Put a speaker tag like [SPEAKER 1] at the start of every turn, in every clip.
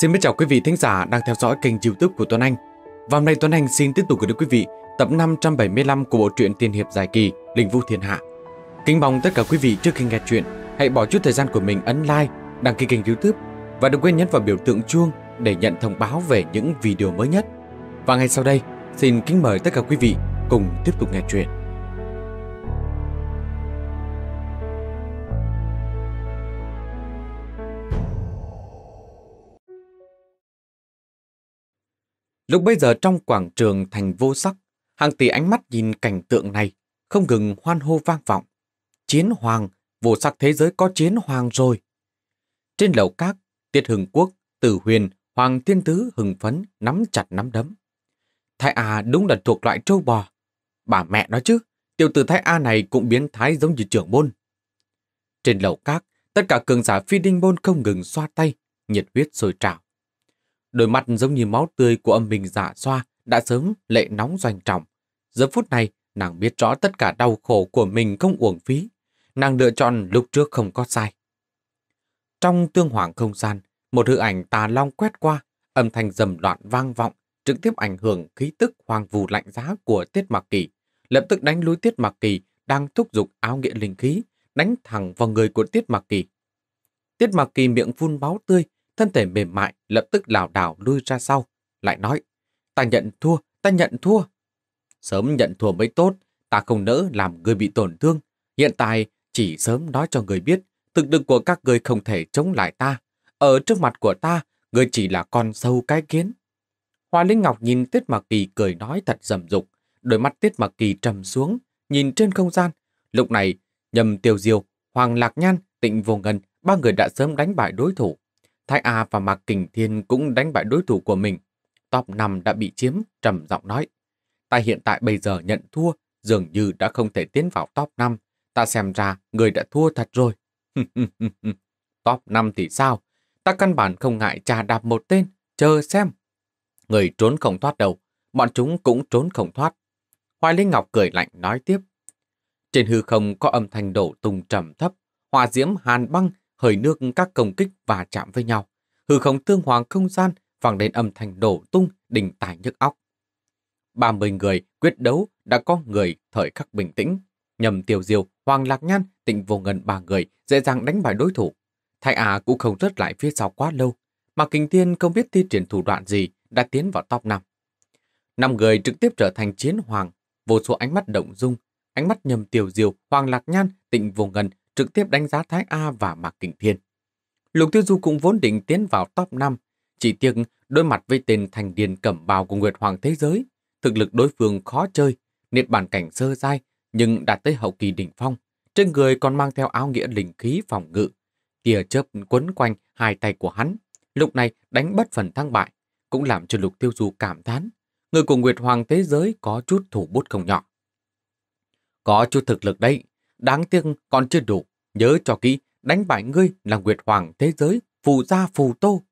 [SPEAKER 1] Xin chào quý vị thính giả đang theo dõi kênh youtube của Tuấn Anh. Và hôm nay Tuấn Anh xin tiếp tục gửi đến quý vị tập 575 của bộ truyện Tiên Hiệp Dài Kỳ Linh Vũ Thiên Hạ. Kính mong tất cả quý vị trước khi nghe truyện hãy bỏ chút thời gian của mình ấn like, đăng ký kênh youtube và đừng quên nhấn vào biểu tượng chuông để nhận thông báo về những video mới nhất. Và ngay sau đây, xin kính mời tất cả quý vị cùng tiếp tục nghe truyện. Lúc bây giờ trong quảng trường thành vô sắc, hàng tỷ ánh mắt nhìn cảnh tượng này, không ngừng hoan hô vang vọng. Chiến hoàng, vô sắc thế giới có chiến hoàng rồi. Trên lầu các, Tiết Hưng Quốc, Tử Huyền, Hoàng Thiên Tứ hừng phấn, nắm chặt nắm đấm. Thái A đúng là thuộc loại trâu bò. Bà mẹ nói chứ, tiểu tử Thái A này cũng biến thái giống như trưởng môn. Trên lầu các, tất cả cường giả phi đinh môn không ngừng xoa tay, nhiệt huyết sôi trào. Đôi mắt giống như máu tươi của âm mình giả dạ xoa đã sớm lệ nóng doanh trọng. Giờ phút này, nàng biết rõ tất cả đau khổ của mình không uổng phí. Nàng lựa chọn lúc trước không có sai. Trong tương hoàng không gian, một hư ảnh tà long quét qua, âm thanh dầm loạn vang vọng, trực tiếp ảnh hưởng khí tức hoàng vù lạnh giá của Tiết Mạc Kỳ. Lập tức đánh lối Tiết Mạc Kỳ đang thúc giục áo nghĩa linh khí, đánh thẳng vào người của Tiết Mạc Kỳ. Tiết Mạc Kỳ miệng phun máu tươi, thân thể mềm mại lập tức lảo đảo lui ra sau, lại nói, ta nhận thua, ta nhận thua. Sớm nhận thua mới tốt, ta không nỡ làm người bị tổn thương. Hiện tại, chỉ sớm nói cho người biết, thực lực của các người không thể chống lại ta. Ở trước mặt của ta, người chỉ là con sâu cái kiến. Hoa Linh Ngọc nhìn Tiết Mạc Kỳ cười nói thật dầm dục đôi mắt Tiết Mạc Kỳ trầm xuống, nhìn trên không gian. Lúc này, nhầm tiêu diêu, Hoàng Lạc Nhan, Tịnh Vô Ngân, ba người đã sớm đánh bại đối thủ, Thái A và Mạc Kình Thiên cũng đánh bại đối thủ của mình. Top 5 đã bị chiếm, trầm giọng nói. Ta hiện tại bây giờ nhận thua, dường như đã không thể tiến vào top 5. Ta xem ra người đã thua thật rồi. top 5 thì sao? Ta căn bản không ngại trà đạp một tên, chờ xem. Người trốn không thoát đâu, bọn chúng cũng trốn không thoát. Hoài Linh Ngọc cười lạnh nói tiếp. Trên hư không có âm thanh đổ tung trầm thấp, hòa diễm hàn băng hơi nước các công kích và chạm với nhau. Hư không tương hoàng không gian vang đến âm thanh đổ tung, đỉnh tài nhức óc. 30 người quyết đấu đã có người thời khắc bình tĩnh. Nhầm tiêu diêu, Hoàng Lạc Nhan, tịnh vô ngân ba người dễ dàng đánh bại đối thủ. Thái à cũng không rớt lại phía sau quá lâu, mà Kình Thiên không biết thi triển thủ đoạn gì đã tiến vào top 5. Năm người trực tiếp trở thành chiến hoàng, vô số ánh mắt động dung, ánh mắt nhầm tiểu diều, Hoàng Lạc Nhan, tịnh vô ngân trực tiếp đánh giá Thái A và Mạc Kình Thiên. Lục Tiêu Du cũng vốn định tiến vào top 5, chỉ tiếc đối mặt với tên thành điền cẩm bào của Nguyệt Hoàng Thế Giới, thực lực đối phương khó chơi, niệt bản cảnh sơ dai nhưng đạt tới hậu kỳ đỉnh phong, trên người còn mang theo áo nghĩa linh khí phòng ngự. Tia chớp quấn quanh hai tay của hắn, lúc này đánh bất phần thăng bại, cũng làm cho Lục Tiêu Du cảm thán, người của Nguyệt Hoàng Thế Giới có chút thủ bút không nhỏ. Có chút thực lực đấy, đáng tiếc còn chưa đủ. Nhớ cho kỹ, đánh bại ngươi là Nguyệt Hoàng thế giới, phù gia phù tô.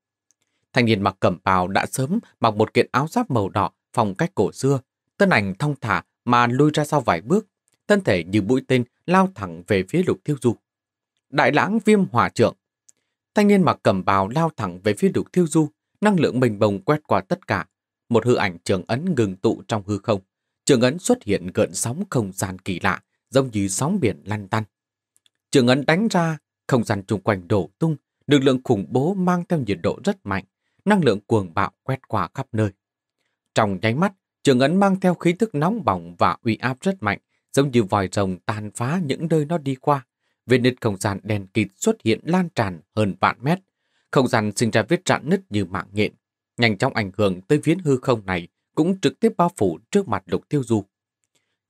[SPEAKER 1] Thanh niên mặc cẩm bào đã sớm mặc một kiện áo giáp màu đỏ, phong cách cổ xưa. Tân ảnh thong thả mà lui ra sau vài bước, thân thể như mũi tên lao thẳng về phía lục thiêu du. Đại lãng viêm hỏa trượng. Thanh niên mặc cẩm bào lao thẳng về phía lục thiêu du, năng lượng bình bồng quét qua tất cả. Một hư ảnh trường ấn ngừng tụ trong hư không. Trường ấn xuất hiện gợn sóng không gian kỳ lạ, giống như sóng biển lăn tăn. Trường ấn đánh ra, không gian chung quanh đổ tung, lực lượng khủng bố mang theo nhiệt độ rất mạnh, năng lượng cuồng bạo quét qua khắp nơi. Trong nháy mắt, trường ấn mang theo khí thức nóng bỏng và uy áp rất mạnh, giống như vòi rồng tàn phá những nơi nó đi qua. Vết nứt không gian đen kịt xuất hiện lan tràn hơn vạn mét. Không gian sinh ra vết rạn nứt như mạng nhện, nhanh chóng ảnh hưởng tới viễn hư không này cũng trực tiếp bao phủ trước mặt lục tiêu du.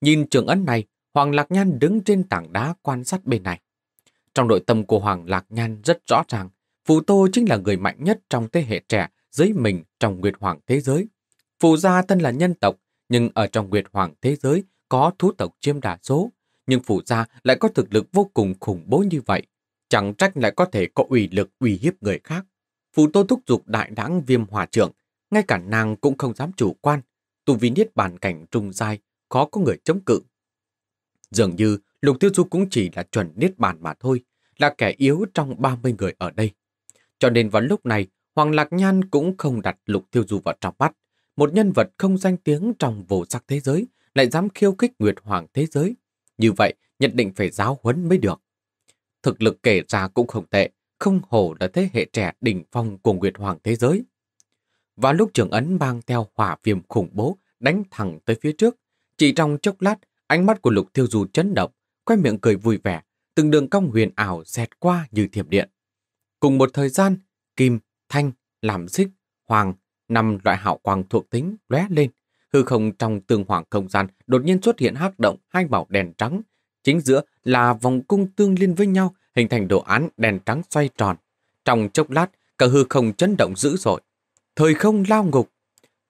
[SPEAKER 1] Nhìn trường ấn này, Hoàng Lạc Nhan đứng trên tảng đá quan sát bên này. Trong nội tâm của Hoàng Lạc Nhan rất rõ ràng, Phù Tô chính là người mạnh nhất trong thế hệ trẻ dưới mình trong Nguyệt Hoàng thế giới. Phù gia thân là nhân tộc, nhưng ở trong Nguyệt Hoàng thế giới có thú tộc chiêm đa số, nhưng Phù gia lại có thực lực vô cùng khủng bố như vậy, chẳng trách lại có thể có ủy lực uy hiếp người khác. Phù Tô thúc giục đại đáng viêm hòa trưởng, ngay cả nàng cũng không dám chủ quan, tu vi niết bàn cảnh trung giai khó có người chống cự. Dường như Lục Tiêu Du cũng chỉ là chuẩn niết bàn mà thôi, là kẻ yếu trong 30 người ở đây. Cho nên vào lúc này, Hoàng Lạc Nhan cũng không đặt Lục Tiêu Du vào trong mắt. Một nhân vật không danh tiếng trong vô sắc thế giới lại dám khiêu khích Nguyệt Hoàng thế giới. Như vậy, nhất định phải giáo huấn mới được. Thực lực kể ra cũng không tệ, không hổ là thế hệ trẻ đỉnh phong của Nguyệt Hoàng thế giới. Và lúc trưởng ấn mang theo hỏa viêm khủng bố đánh thẳng tới phía trước, chỉ trong chốc lát, ánh mắt của Lục Tiêu Du chấn động, khoe miệng cười vui vẻ, từng đường cong huyền ảo xẹt qua như thiểm điện. Cùng một thời gian, kim, thanh, làm xích, hoàng, năm loại hảo quang thuộc tính lóe lên. Hư không trong tương hoàng không gian đột nhiên xuất hiện hắc động hai màu đèn trắng. Chính giữa là vòng cung tương liên với nhau, hình thành đồ án đèn trắng xoay tròn. Trong chốc lát, cả hư không chấn động dữ dội. Thời không lao ngục.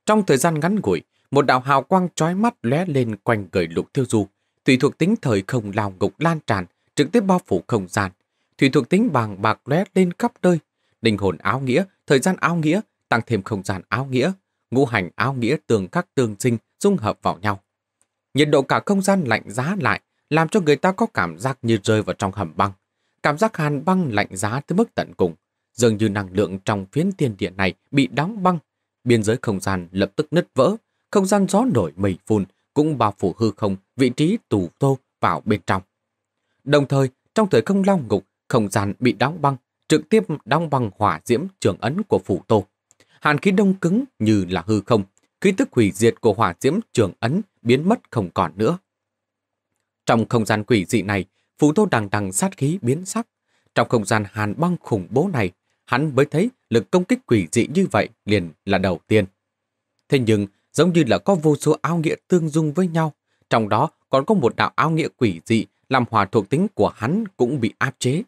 [SPEAKER 1] Trong thời gian ngắn ngủi, một đạo hào quang trói mắt lóe lên quanh người lục thiêu du. Thủy thuộc tính thời không lao ngục lan tràn, trực tiếp bao phủ không gian. Thủy thuộc tính bàng bạc lóe lên khắp nơi. Linh hồn áo nghĩa, thời gian áo nghĩa, tăng thêm không gian áo nghĩa. Ngũ hành áo nghĩa tường các tương sinh dung hợp vào nhau. Nhiệt độ cả không gian lạnh giá lại, làm cho người ta có cảm giác như rơi vào trong hầm băng. Cảm giác hàn băng lạnh giá tới mức tận cùng. Dường như năng lượng trong phiến tiên điện này bị đóng băng. Biên giới không gian lập tức nứt vỡ, không gian gió nổi mây phun, cũng bao phủ hư không vị trí tù tô vào bên trong. Đồng thời, trong thời không lao ngục, không gian bị đóng băng, trực tiếp đóng băng hỏa diễm trường ấn của phủ tô. Hàn khí đông cứng như là hư không, khí tức hủy diệt của hỏa diễm trường ấn biến mất không còn nữa. Trong không gian quỷ dị này, phủ tô đằng đằng sát khí biến sắc. Trong không gian hàn băng khủng bố này, hắn mới thấy lực công kích quỷ dị như vậy liền là đầu tiên. Thế nhưng, giống như là có vô số áo nghĩa tương dung với nhau, trong đó còn có một đạo áo nghĩa quỷ dị làm hòa thuộc tính của hắn cũng bị áp chế.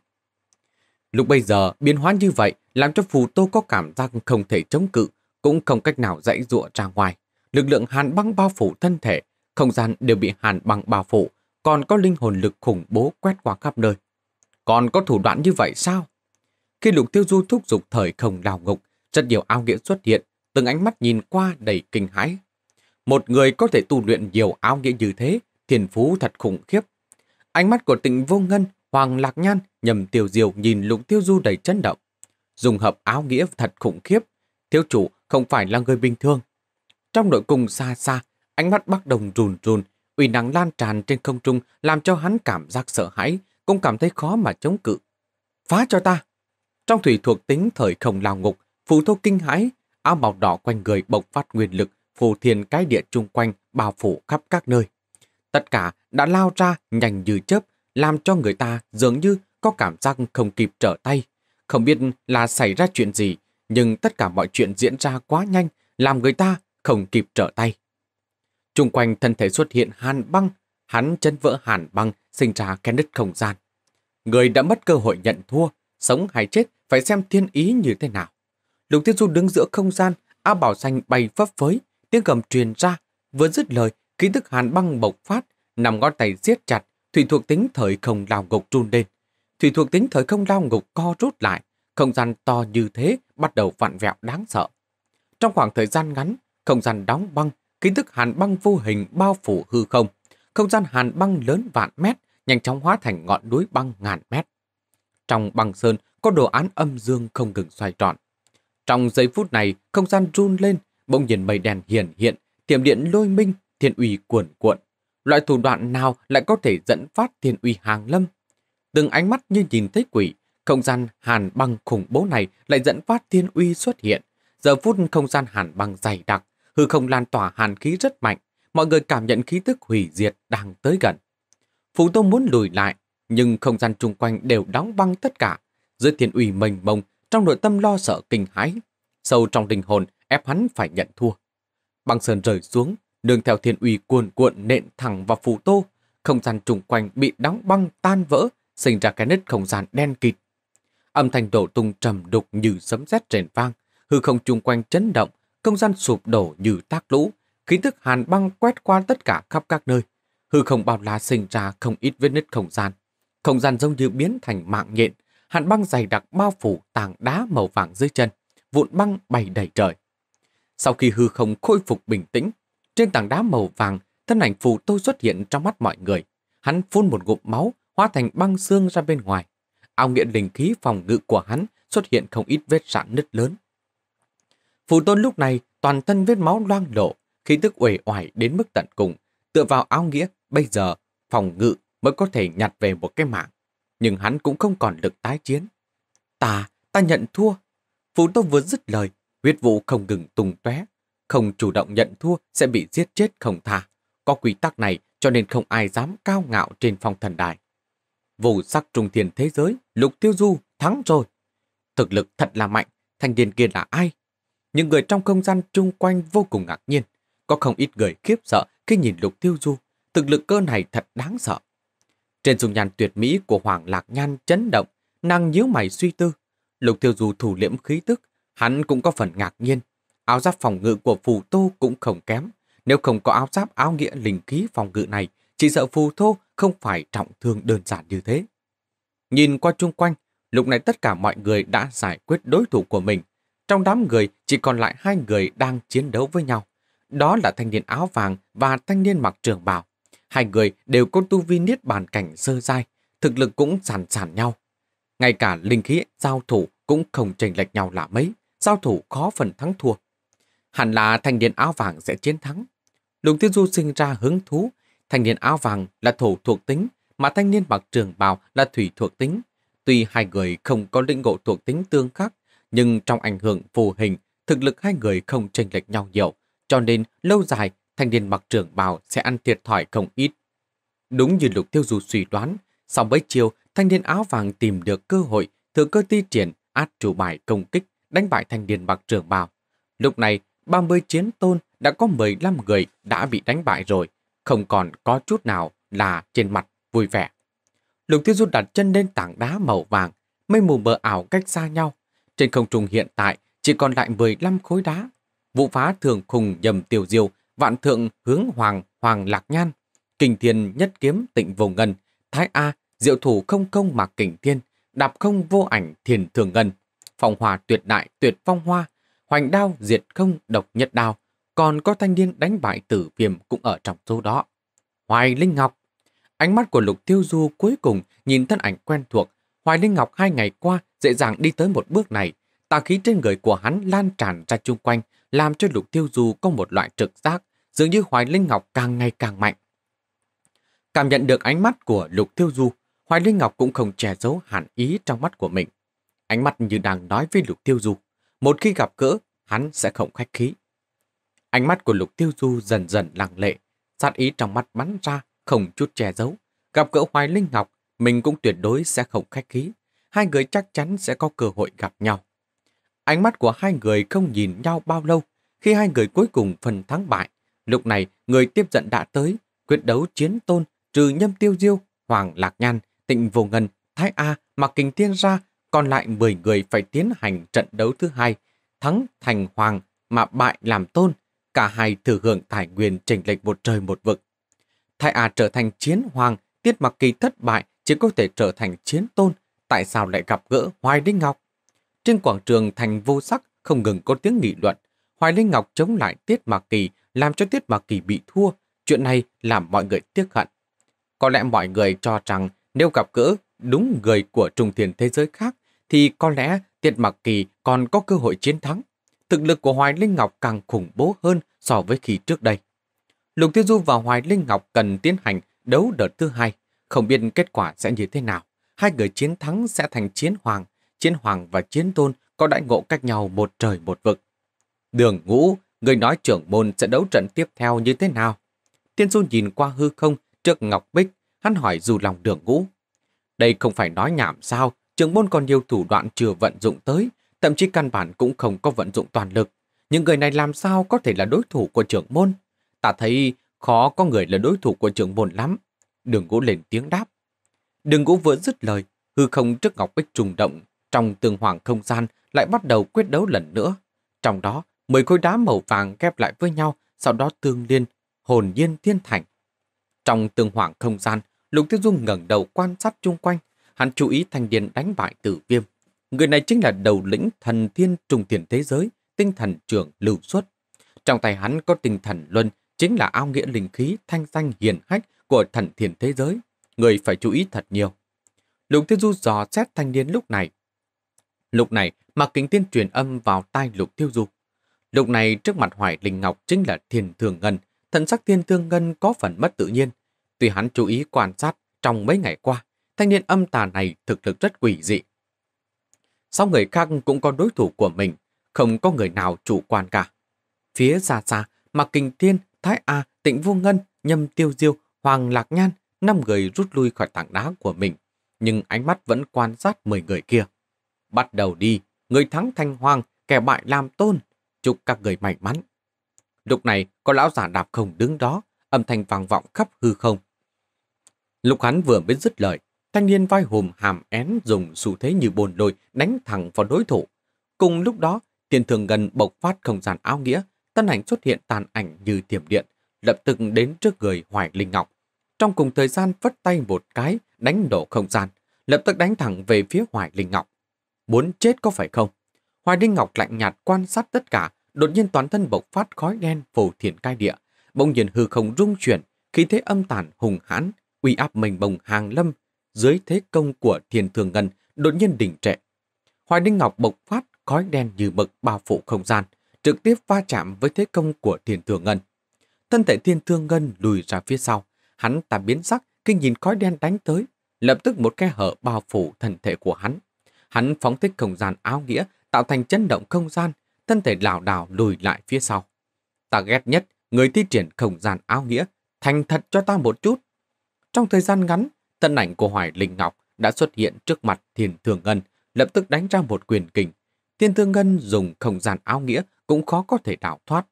[SPEAKER 1] Lúc bây giờ, biến hóa như vậy làm cho Phù Tô có cảm giác không thể chống cự, cũng không cách nào dãy dụa ra ngoài. Lực lượng hàn băng bao phủ thân thể, không gian đều bị hàn băng bao phủ, còn có linh hồn lực khủng bố quét qua khắp nơi. Còn có thủ đoạn như vậy sao? Khi lục tiêu du thúc giục thời không đào ngục, rất nhiều ao nghĩa xuất hiện, từng ánh mắt nhìn qua đầy kinh hãi. Một người có thể tu luyện nhiều áo nghĩa như thế, thiền phú thật khủng khiếp. Ánh mắt của tịnh vô ngân, hoàng lạc nhan, nhầm tiểu diều nhìn lục tiêu du đầy chấn động. Dùng hợp áo nghĩa thật khủng khiếp, thiếu chủ không phải là người bình thường. Trong nội cung xa xa, ánh mắt bắc đồng rùn rùn, uy nắng lan tràn trên không trung làm cho hắn cảm giác sợ hãi, cũng cảm thấy khó mà chống cự. Phá cho ta! Trong thủy thuộc tính thời không lao ngục, phụ thô kinh hãi, áo màu đỏ quanh người bộc phát nguyên lực, phù thiền cái địa chung quanh, bao phủ khắp các nơi. Tất cả đã lao ra nhanh như chớp, làm cho người ta dường như có cảm giác không kịp trở tay. Không biết là xảy ra chuyện gì, nhưng tất cả mọi chuyện diễn ra quá nhanh, làm người ta không kịp trở tay. Trung quanh thân thể xuất hiện hàn băng, hắn chân vỡ hàn băng, sinh ra kén nứt không gian. Người đã mất cơ hội nhận thua, sống hay chết phải xem thiên ý như thế nào. Lục Thiên Du đứng giữa không gian, áo Bảo Xanh bay phấp phới, tiếng gầm truyền ra, vừa dứt lời, khí tức hàn băng bộc phát, nằm ngón tay siết chặt, thủy thuộc tính thời không lao ngục run lên. Thủy thuộc tính thời không lao ngục co rút lại, không gian to như thế bắt đầu vặn vẹo đáng sợ. Trong khoảng thời gian ngắn, không gian đóng băng, khí tức hàn băng vô hình bao phủ hư không. Không gian hàn băng lớn vạn mét, nhanh chóng hóa thành ngọn núi băng ngàn mét. Trong băng sơn có đồ án âm dương không ngừng xoay tròn. Trong giây phút này, không gian run lên, bỗng nhiên mây đèn hiển hiện, thiểm điện lôi minh, thiên uy cuộn cuộn. Loại thủ đoạn nào lại có thể dẫn phát thiên uy hàng lâm? Từng ánh mắt như nhìn thấy quỷ, không gian hàn băng khủng bố này lại dẫn phát thiên uy xuất hiện. Giờ phút không gian hàn băng dày đặc, hư không lan tỏa hàn khí rất mạnh, mọi người cảm nhận khí tức hủy diệt đang tới gần. Phù Tô muốn lùi lại, nhưng không gian chung quanh đều đóng băng tất cả. Dưới thiên uy mênh mông, trong nội tâm lo sợ kinh hãi, sâu trong linh hồn ép hắn phải nhận thua. Băng sơn rời xuống, đường theo thiên uy cuồn cuộn nện thẳng vào phủ tô, không gian chung quanh bị đóng băng tan vỡ, sinh ra cái nứt không gian đen kịt. Âm thanh đổ tung trầm đục như sấm sét rền vang, hư không chung quanh chấn động, không gian sụp đổ như tác lũ, khí thức hàn băng quét qua tất cả khắp các nơi. Hư không bao la sinh ra không ít vết nứt không gian. Không gian giống như biến thành mạng nhện, Hạn băng dày đặc bao phủ tảng đá màu vàng dưới chân, vụn băng bay đầy trời. Sau khi hư không khôi phục bình tĩnh, trên tảng đá màu vàng, thân ảnh phù tôi xuất hiện trong mắt mọi người. Hắn phun một ngụm máu, hóa thành băng xương ra bên ngoài. Ao nghiện linh khí phòng ngự của hắn xuất hiện không ít vết rạn nứt lớn. Phù tôn lúc này toàn thân vết máu loang lộ, khí tức uể oải đến mức tận cùng. Tựa vào áo nghĩa, bây giờ phòng ngự mới có thể nhặt về một cái mạng nhưng hắn cũng không còn lực tái chiến. Ta, ta nhận thua. Phú Tông vừa dứt lời, huyết vụ không ngừng tung tóe, không chủ động nhận thua sẽ bị giết chết không tha. Có quy tắc này cho nên không ai dám cao ngạo trên phong thần đài. Vụ sắc trung thiên thế giới, lục tiêu du, thắng rồi. Thực lực thật là mạnh, thanh niên kia là ai? Những người trong không gian chung quanh vô cùng ngạc nhiên. Có không ít người khiếp sợ khi nhìn lục tiêu du. Thực lực cơ này thật đáng sợ. Trên dung nhan tuyệt mỹ của Hoàng Lạc Nhan chấn động, nàng nhíu mày suy tư. Lục Tiêu Du thủ liễm khí tức, hắn cũng có phần ngạc nhiên. Áo giáp phòng ngự của phù tô cũng không kém. Nếu không có áo giáp áo nghĩa linh khí phòng ngự này, chỉ sợ phù tô không phải trọng thương đơn giản như thế. Nhìn qua chung quanh, lúc này tất cả mọi người đã giải quyết đối thủ của mình. Trong đám người chỉ còn lại hai người đang chiến đấu với nhau. Đó là thanh niên áo vàng và thanh niên mặc trường bào. Hai người đều có tu vi niết bàn cảnh sơ dai, thực lực cũng sàn sàn nhau. Ngay cả linh khí giao thủ cũng không chênh lệch nhau là mấy, giao thủ khó phần thắng thua. Hẳn là thanh niên áo vàng sẽ chiến thắng. Lục Thiên Du sinh ra hứng thú, thanh niên áo vàng là thổ thuộc tính, mà thanh niên mặc trường bào là thủy thuộc tính. Tuy hai người không có lĩnh ngộ thuộc tính tương khắc, nhưng trong ảnh hưởng phù hình, thực lực hai người không chênh lệch nhau nhiều, cho nên lâu dài thanh niên mặc trưởng bào sẽ ăn thiệt thòi không ít. Đúng như Lục Tiêu Du suy đoán, sau mấy chiều, thanh niên áo vàng tìm được cơ hội thừa cơ ti triển át chủ bài công kích đánh bại thanh niên mặc trưởng bào. Lúc này, 30 chiến tôn đã có 15 người đã bị đánh bại rồi, không còn có chút nào là trên mặt vui vẻ. Lục Tiêu Du đặt chân lên tảng đá màu vàng, mây mù mờ ảo cách xa nhau. Trên không trung hiện tại chỉ còn lại 15 khối đá. Vụ phá thường khùng nhầm tiêu diêu vạn thượng hướng hoàng, hoàng lạc nhan, kình thiên nhất kiếm tịnh vô ngân, thái A, diệu thủ không công mà kình thiên, đạp không vô ảnh thiền thường ngân, phong hòa tuyệt đại tuyệt phong hoa, hoành đao diệt không độc nhất đao, còn có thanh niên đánh bại tử viêm cũng ở trong số đó. Hoài Linh Ngọc Ánh mắt của Lục Tiêu Du cuối cùng nhìn thân ảnh quen thuộc. Hoài Linh Ngọc hai ngày qua dễ dàng đi tới một bước này. Tà khí trên người của hắn lan tràn ra chung quanh, làm cho Lục Tiêu Du có một loại trực giác, dường như Hoài Linh Ngọc càng ngày càng mạnh. Cảm nhận được ánh mắt của Lục Tiêu Du, Hoài Linh Ngọc cũng không che giấu hẳn ý trong mắt của mình. Ánh mắt như đang nói với Lục Tiêu Du, một khi gặp cỡ, hắn sẽ không khách khí. Ánh mắt của Lục Tiêu Du dần dần lặng lệ, sát ý trong mắt bắn ra, không chút che giấu. Gặp cỡ Hoài Linh Ngọc, mình cũng tuyệt đối sẽ không khách khí. Hai người chắc chắn sẽ có cơ hội gặp nhau. Ánh mắt của hai người không nhìn nhau bao lâu, khi hai người cuối cùng phần thắng bại. Lúc này, người tiếp dẫn đã tới, quyết đấu chiến tôn, trừ nhâm tiêu diêu, hoàng lạc nhan, tịnh vô ngân, thái A, mà kình tiên ra, còn lại 10 người phải tiến hành trận đấu thứ hai, thắng thành hoàng mà bại làm tôn, cả hai thử hưởng tài nguyên trình lệch một trời một vực. Thái A trở thành chiến hoàng, tiết mặc kỳ thất bại chỉ có thể trở thành chiến tôn, tại sao lại gặp gỡ Hoài Đinh Ngọc? Trên quảng trường thành vô sắc không ngừng có tiếng nghị luận. Hoài Linh Ngọc chống lại Tiết Mạc Kỳ làm cho Tiết Mạc Kỳ bị thua. Chuyện này làm mọi người tiếc hận. Có lẽ mọi người cho rằng nếu gặp gỡ đúng người của trùng thiền thế giới khác thì có lẽ Tiết Mạc Kỳ còn có cơ hội chiến thắng. Thực lực của Hoài Linh Ngọc càng khủng bố hơn so với khi trước đây. Lục Tiêu Du và Hoài Linh Ngọc cần tiến hành đấu đợt thứ hai. Không biết kết quả sẽ như thế nào. Hai người chiến thắng sẽ thành chiến hoàng chiến hoàng và chiến tôn có đại ngộ cách nhau một trời một vực. Đường ngũ, người nói trưởng môn sẽ đấu trận tiếp theo như thế nào? Tiên Du nhìn qua hư không trước Ngọc Bích, hắn hỏi dù lòng đường ngũ. Đây không phải nói nhảm sao, trưởng môn còn nhiều thủ đoạn chưa vận dụng tới, thậm chí căn bản cũng không có vận dụng toàn lực. Những người này làm sao có thể là đối thủ của trưởng môn? Ta thấy khó có người là đối thủ của trưởng môn lắm. Đường ngũ lên tiếng đáp. Đường ngũ vừa dứt lời, hư không trước Ngọc Bích trùng động, trong tường hoàng không gian lại bắt đầu quyết đấu lần nữa. Trong đó, 10 khối đá màu vàng ghép lại với nhau, sau đó tương liên, hồn nhiên thiên thành. Trong tường hoàng không gian, Lục Tiêu Dung ngẩng đầu quan sát chung quanh, hắn chú ý thanh niên đánh bại tử viêm. Người này chính là đầu lĩnh thần thiên trùng tiền thế giới, tinh thần trưởng lưu xuất. Trong tay hắn có tinh thần luân, chính là ao nghĩa linh khí thanh danh hiền hách của thần thiền thế giới. Người phải chú ý thật nhiều. Lục Thiên Du dò xét thanh niên lúc này, Lúc này, Mạc Kính Tiên truyền âm vào tai Lục Tiêu Du. Lúc này trước mặt Hoài Linh Ngọc chính là Thiên Thường Ngân, thần sắc Thiên Thương Ngân có phần mất tự nhiên. Tuy hắn chú ý quan sát trong mấy ngày qua, thanh niên âm tà này thực lực rất quỷ dị. Sau người khác cũng có đối thủ của mình, không có người nào chủ quan cả. Phía xa xa, Mạc Kinh Thiên, Thái A, Tịnh Vô Ngân, Nhâm Tiêu Diêu, Hoàng Lạc Nhan, năm người rút lui khỏi tảng đá của mình, nhưng ánh mắt vẫn quan sát 10 người kia. Bắt đầu đi, người thắng thanh hoang, kẻ bại làm tôn, chúc các người may mắn. Lúc này, có lão giả đạp không đứng đó, âm thanh vang vọng khắp hư không. Lúc hắn vừa mới dứt lời, thanh niên vai hùm hàm én dùng xu thế như bồn lôi đánh thẳng vào đối thủ. Cùng lúc đó, tiền thường gần bộc phát không gian áo nghĩa, tân ảnh xuất hiện tàn ảnh như tiềm điện, lập tức đến trước người Hoài Linh Ngọc. Trong cùng thời gian vất tay một cái, đánh đổ không gian, lập tức đánh thẳng về phía Hoài Linh Ngọc. Muốn chết có phải không? Hoài Đinh Ngọc lạnh nhạt quan sát tất cả, đột nhiên toàn thân bộc phát khói đen phù thiền cai địa, bỗng nhiên hư không rung chuyển, khí thế âm tàn hùng hãn, uy áp mình bồng hàng lâm, dưới thế công của thiền thường ngân đột nhiên đình trệ. Hoài Đinh Ngọc bộc phát khói đen như mực bao phủ không gian, trực tiếp va chạm với thế công của thiền thường ngân. Thân thể thiên thương ngân lùi ra phía sau, hắn ta biến sắc khi nhìn khói đen đánh tới, lập tức một khe hở bao phủ thân thể của hắn. Hắn phóng thích không gian áo nghĩa, tạo thành chấn động không gian, thân thể lảo đảo lùi lại phía sau. Ta ghét nhất, người thi triển không gian áo nghĩa, thành thật cho ta một chút. Trong thời gian ngắn, thân ảnh của Hoài Linh Ngọc đã xuất hiện trước mặt Thiên Thường Ngân, lập tức đánh ra một quyền kình. Thiên thương Ngân dùng không gian áo nghĩa cũng khó có thể đảo thoát.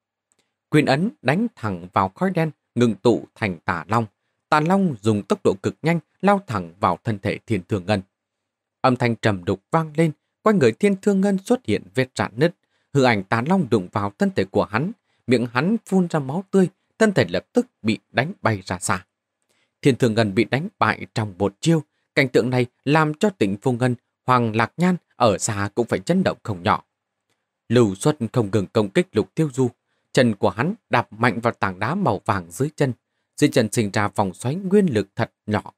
[SPEAKER 1] Quyền ấn đánh thẳng vào khói đen, ngừng tụ thành tà long. Tà long dùng tốc độ cực nhanh lao thẳng vào thân thể Thiên Thường Ngân. Âm thanh trầm đục vang lên, quanh người thiên thương ngân xuất hiện vết rạn nứt, hư ảnh tán long đụng vào thân thể của hắn, miệng hắn phun ra máu tươi, thân thể lập tức bị đánh bay ra xa. Thiên thương ngân bị đánh bại trong một chiêu, cảnh tượng này làm cho tỉnh Phùng Ngân, Hoàng Lạc Nhan ở xa cũng phải chấn động không nhỏ. Lưu Xuất không ngừng công kích Lục Tiêu Du, chân của hắn đạp mạnh vào tảng đá màu vàng dưới chân, dưới chân sinh ra vòng xoáy nguyên lực thật nhỏ.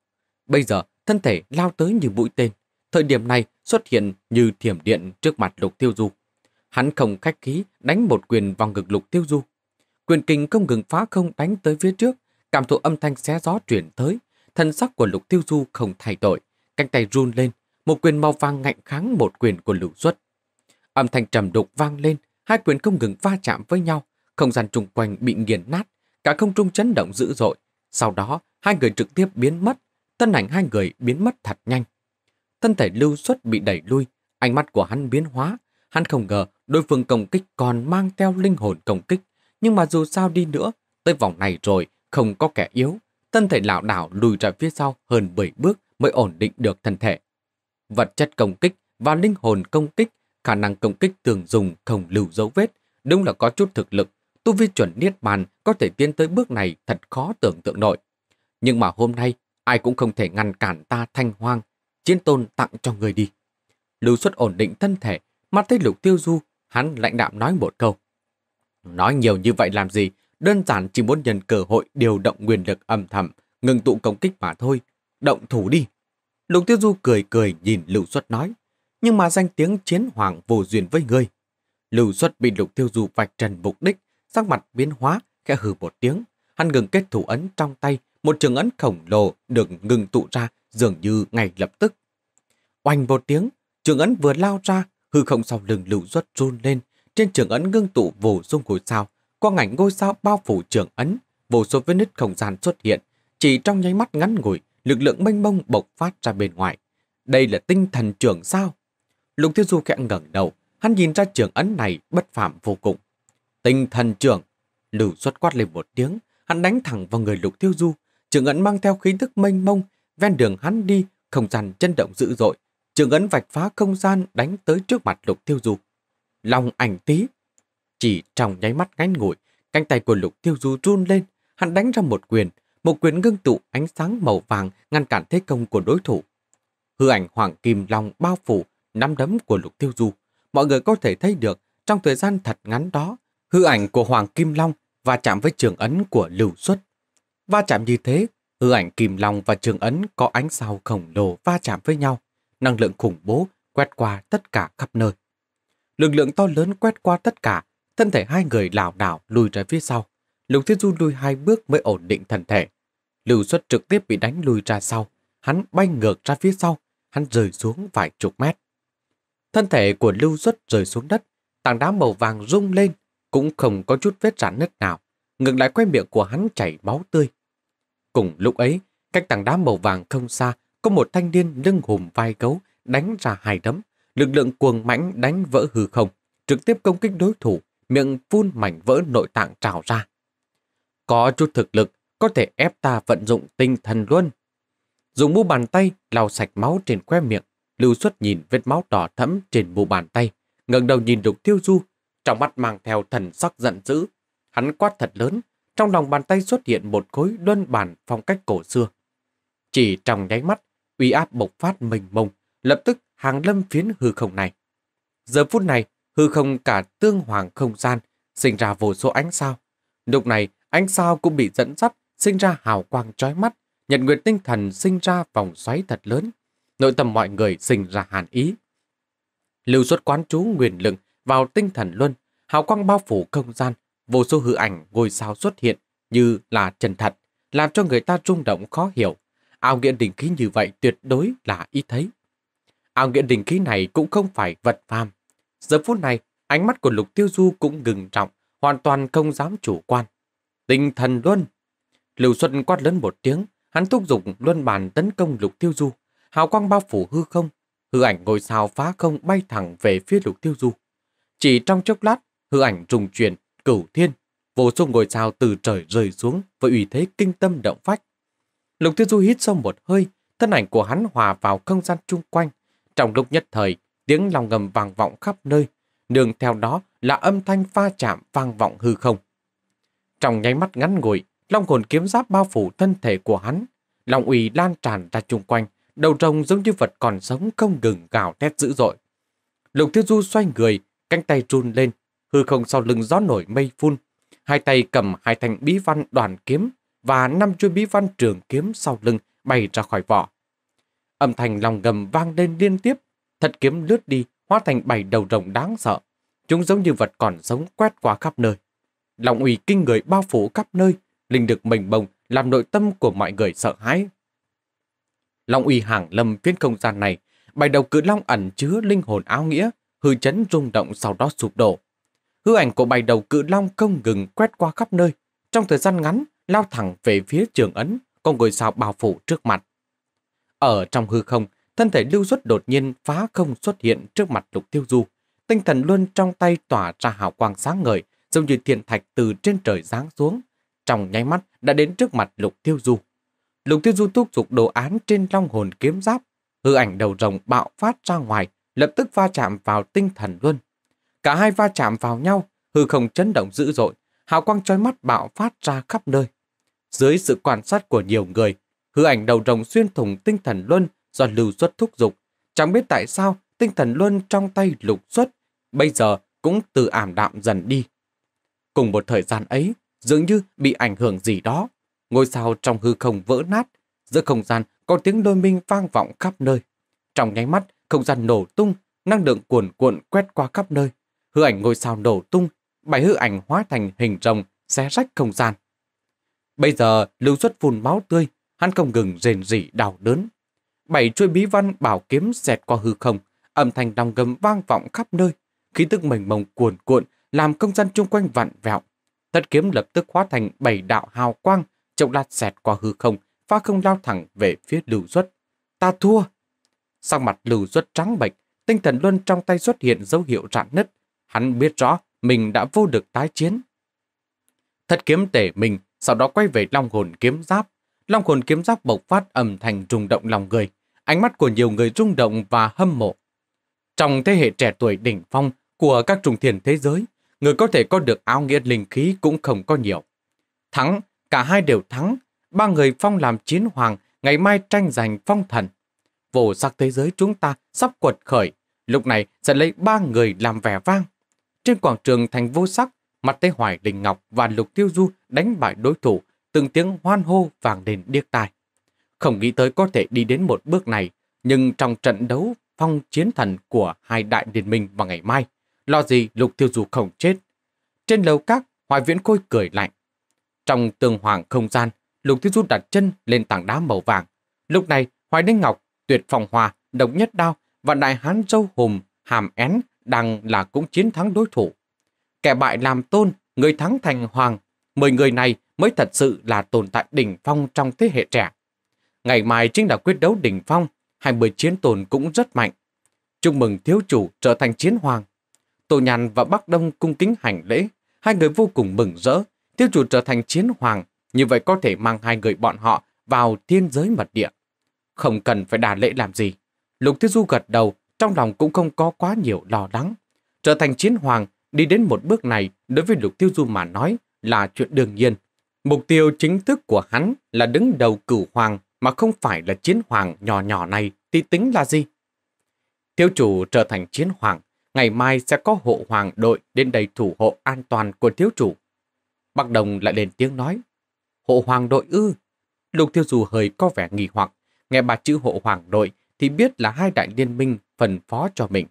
[SPEAKER 1] Bây giờ, thân thể lao tới như mũi tên, thời điểm này xuất hiện như thiểm điện trước mặt Lục Tiêu Du. Hắn không khách khí đánh một quyền vào ngực Lục Tiêu Du. Quyền kinh không ngừng phá không đánh tới phía trước, cảm thụ âm thanh xé gió truyền tới, thân sắc của Lục Tiêu Du không thay đổi, cánh tay run lên, một quyền màu vàng ngạnh kháng một quyền của Lục Xuất. Âm thanh trầm đục vang lên, hai quyền không ngừng va chạm với nhau, không gian trung quanh bị nghiền nát, cả không trung chấn động dữ dội. Sau đó, hai người trực tiếp biến mất, thân ảnh hai người biến mất thật nhanh. Thân thể lưu xuất bị đẩy lui, ánh mắt của hắn biến hóa. Hắn không ngờ đối phương công kích còn mang theo linh hồn công kích. Nhưng mà dù sao đi nữa, tới vòng này rồi, không có kẻ yếu. Thân thể lão đảo lùi ra phía sau hơn 10 bước mới ổn định được thân thể. Vật chất công kích và linh hồn công kích, khả năng công kích tường dùng không lưu dấu vết, đúng là có chút thực lực. Tu vi chuẩn niết bàn có thể tiến tới bước này thật khó tưởng tượng nổi. Nhưng mà hôm nay, ai cũng không thể ngăn cản ta thanh hoang chiến tôn tặng cho người đi. Lưu Xuất ổn định thân thể, mắt thấy lục tiêu du, hắn lãnh đạm nói một câu. Nói nhiều như vậy làm gì, đơn giản chỉ muốn nhân cơ hội điều động quyền lực âm thầm, ngừng tụ công kích mà thôi, động thủ đi. Lục tiêu du cười cười nhìn Lưu Xuất nói, nhưng mà danh tiếng chiến hoàng vô duyên với ngươi. Lưu Xuất bị lục tiêu du vạch trần mục đích, sắc mặt biến hóa, khẽ hừ một tiếng. Hắn ngừng kết thủ ấn trong tay, một trường ấn khổng lồ được ngừng tụ ra dường như ngay lập tức. Oanh một tiếng, trường ấn vừa lao ra, hư không sau lưng lưu xuất run lên, trên trường ấn ngưng tụ vô dung ngôi sao, quang ảnh ngôi sao bao phủ trường ấn, vô số vết nứt không gian xuất hiện, chỉ trong nháy mắt ngắn ngủi, lực lượng mênh mông bộc phát ra bên ngoài. Đây là tinh thần trường sao? Lục Tiêu Du khẽ ngẩng đầu, hắn nhìn ra trường ấn này bất phạm vô cùng. Tinh thần trường, Lưu xuất quát lên một tiếng, hắn đánh thẳng vào người Lục Tiêu Du, trường ấn mang theo khí thức mênh mông, Ven đường hắn đi, không gian chân động dữ dội, trường ấn vạch phá không gian đánh tới trước mặt lục tiêu du. Lòng ảnh tí. Chỉ trong nháy mắt ngắn ngủi, cánh tay của lục tiêu du run lên, hắn đánh ra một quyền, một quyền ngưng tụ ánh sáng màu vàng ngăn cản thế công của đối thủ. Hư ảnh hoàng kim long bao phủ, nắm đấm của lục tiêu du. Mọi người có thể thấy được, trong thời gian thật ngắn đó, hư ảnh của hoàng kim long và chạm với trường ấn của lưu xuất. Va chạm như thế Hư ảnh kìm long và trường ấn có ánh sao khổng lồ va chạm với nhau, năng lượng khủng bố quét qua tất cả khắp nơi. Lực lượng to lớn quét qua tất cả, thân thể hai người lảo đảo lùi ra phía sau. Lục Thiên Du lùi hai bước mới ổn định thần thể. Lưu Xuất trực tiếp bị đánh lùi ra sau, hắn bay ngược ra phía sau, hắn rơi xuống vài chục mét. Thân thể của Lưu Xuất rơi xuống đất, tảng đá màu vàng rung lên, cũng không có chút vết rạn nứt nào. ngược lại quay miệng của hắn chảy máu tươi, Cùng lúc ấy, cách tảng đá màu vàng không xa, có một thanh niên lưng hùm vai gấu đánh ra hai đấm. Lực lượng cuồng mãnh đánh vỡ hư không, trực tiếp công kích đối thủ, miệng phun mảnh vỡ nội tạng trào ra. Có chút thực lực, có thể ép ta vận dụng tinh thần luôn. Dùng mu bàn tay lau sạch máu trên que miệng, Lưu Xuất nhìn vết máu đỏ thẫm trên mu bàn tay, ngẩng đầu nhìn Lục Tiêu Du, trong mắt mang theo thần sắc giận dữ. Hắn quát thật lớn, trong lòng bàn tay xuất hiện một khối luân bản phong cách cổ xưa. Chỉ trong nháy mắt, uy áp bộc phát mình mông, lập tức hàng lâm phiến hư không này. Giờ phút này, hư không cả tương hoàng không gian, sinh ra vô số ánh sao. Lúc này, ánh sao cũng bị dẫn dắt, sinh ra hào quang trói mắt, nhật nguyệt tinh thần sinh ra vòng xoáy thật lớn. Nội tâm mọi người sinh ra hàn ý. Lưu xuất quán chú nguyền lực vào tinh thần luân, hào quang bao phủ không gian, vô số hư ảnh ngôi sao xuất hiện như là chân thật, làm cho người ta rung động khó hiểu. Ao nghĩa đỉnh khí như vậy tuyệt đối là ít thấy. Ao nghĩa đỉnh khí này cũng không phải vật phàm. Giờ phút này, ánh mắt của Lục Tiêu Du cũng ngừng trọng, hoàn toàn không dám chủ quan. Tinh thần luân! Lưu Xuân quát lớn một tiếng, hắn thúc giục luân bàn tấn công Lục Tiêu Du. Hào quang bao phủ hư không, hư ảnh ngồi sao phá không bay thẳng về phía Lục Tiêu Du. Chỉ trong chốc lát, hư ảnh trùng chuyển cửu thiên, vô số ngôi sao từ trời rơi xuống với ủy thế kinh tâm động phách. Lục Thiên Du hít sâu một hơi, thân ảnh của hắn hòa vào không gian chung quanh. Trong lúc nhất thời, tiếng lòng ngầm vang vọng khắp nơi, đường theo đó là âm thanh pha chạm vang vọng hư không. Trong nháy mắt ngắn ngủi, long hồn kiếm giáp bao phủ thân thể của hắn, lòng ủy lan tràn ra chung quanh, đầu trông giống như vật còn sống không ngừng gào thét dữ dội. Lục Thiên Du xoay người, cánh tay run lên, hư không sau lưng gió nổi mây phun. Hai tay cầm hai thanh bí văn đoàn kiếm và năm chuôi bí văn trường kiếm sau lưng bay ra khỏi vỏ. Âm thanh lòng gầm vang lên liên tiếp, thật kiếm lướt đi, hóa thành bảy đầu rồng đáng sợ. Chúng giống như vật còn sống quét qua khắp nơi. Lòng ủy kinh người bao phủ khắp nơi, linh được mình bồng làm nội tâm của mọi người sợ hãi. lòng ủy hàng lâm phiên không gian này, bài đầu cử long ẩn chứa linh hồn áo nghĩa, hư chấn rung động sau đó sụp đổ, hư ảnh của bài đầu cự long không ngừng quét qua khắp nơi, trong thời gian ngắn lao thẳng về phía trường ấn, con ngôi sao bao phủ trước mặt. Ở trong hư không, thân thể lưu xuất đột nhiên phá không xuất hiện trước mặt lục tiêu du. Tinh thần luôn trong tay tỏa ra hào quang sáng ngời, giống như thiên thạch từ trên trời giáng xuống. Trong nháy mắt đã đến trước mặt lục tiêu du. Lục tiêu du thúc giục đồ án trên long hồn kiếm giáp. Hư ảnh đầu rồng bạo phát ra ngoài, lập tức va chạm vào tinh thần luân. Cả hai va chạm vào nhau, hư không chấn động dữ dội, hào quang chói mắt bạo phát ra khắp nơi. Dưới sự quan sát của nhiều người, hư ảnh đầu rồng xuyên thủng tinh thần luân do lưu xuất thúc dục. Chẳng biết tại sao tinh thần luân trong tay lục xuất, bây giờ cũng từ ảm đạm dần đi. Cùng một thời gian ấy, dường như bị ảnh hưởng gì đó. Ngôi sao trong hư không vỡ nát, giữa không gian có tiếng lôi minh vang vọng khắp nơi. Trong nháy mắt, không gian nổ tung, năng lượng cuồn cuộn quét qua khắp nơi hư ảnh ngôi sao nổ tung, bảy hư ảnh hóa thành hình rồng, xé rách không gian. Bây giờ, lưu xuất phun máu tươi, hắn không ngừng rền rỉ đau đớn. Bảy chuôi bí văn bảo kiếm xẹt qua hư không, âm thanh đong gầm vang vọng khắp nơi, khí tức mênh mông cuồn cuộn làm không gian chung quanh vặn vẹo. thất kiếm lập tức hóa thành bảy đạo hào quang, chốc lát xẹt qua hư không, pha không lao thẳng về phía Lưu xuất Ta thua! Sang mặt Lưu xuất trắng bệch, tinh thần luân trong tay xuất hiện dấu hiệu rạn nứt, Hắn biết rõ mình đã vô được tái chiến. Thất kiếm tể mình, sau đó quay về long hồn kiếm giáp. Long hồn kiếm giáp bộc phát âm thành rung động lòng người. Ánh mắt của nhiều người rung động và hâm mộ. Trong thế hệ trẻ tuổi đỉnh phong của các trùng thiền thế giới, người có thể có được áo nghĩa linh khí cũng không có nhiều. Thắng, cả hai đều thắng. Ba người phong làm chiến hoàng, ngày mai tranh giành phong thần. Vô sắc thế giới chúng ta sắp quật khởi. Lúc này sẽ lấy ba người làm vẻ vang. Trên quảng trường thành vô sắc, mặt Tây Hoài Đình Ngọc và Lục Tiêu Du đánh bại đối thủ, từng tiếng hoan hô vàng đến điếc tai. Không nghĩ tới có thể đi đến một bước này, nhưng trong trận đấu phong chiến thần của hai đại liên minh vào ngày mai, lo gì Lục Tiêu Du không chết. Trên lầu các, Hoài Viễn Khôi cười lạnh. Trong tường hoàng không gian, Lục Tiêu Du đặt chân lên tảng đá màu vàng. Lúc này, Hoài Ninh Ngọc, Tuyệt Phòng Hòa, Độc Nhất Đao và Đại Hán Dâu Hùm, Hàm Én đằng là cũng chiến thắng đối thủ. Kẻ bại làm tôn, người thắng thành hoàng, mười người này mới thật sự là tồn tại đỉnh phong trong thế hệ trẻ. Ngày mai chính là quyết đấu đỉnh phong, hai mươi chiến tồn cũng rất mạnh. Chúc mừng thiếu chủ trở thành chiến hoàng. Tô Nhàn và Bắc Đông cung kính hành lễ, hai người vô cùng mừng rỡ, thiếu chủ trở thành chiến hoàng, như vậy có thể mang hai người bọn họ vào thiên giới mật địa. Không cần phải đà lễ làm gì. Lục Thiếu Du gật đầu, trong lòng cũng không có quá nhiều lo lắng. Trở thành chiến hoàng, đi đến một bước này đối với Lục Tiêu Du mà nói là chuyện đương nhiên. Mục tiêu chính thức của hắn là đứng đầu cửu hoàng mà không phải là chiến hoàng nhỏ nhỏ này thì tính là gì? Thiếu chủ trở thành chiến hoàng, ngày mai sẽ có hộ hoàng đội đến đây thủ hộ an toàn của thiếu chủ. Bắc Đồng lại lên tiếng nói, hộ hoàng đội ư? Lục Tiêu Du hơi có vẻ nghi hoặc, nghe bà chữ hộ hoàng đội thì biết là hai đại liên minh phần phó cho mình.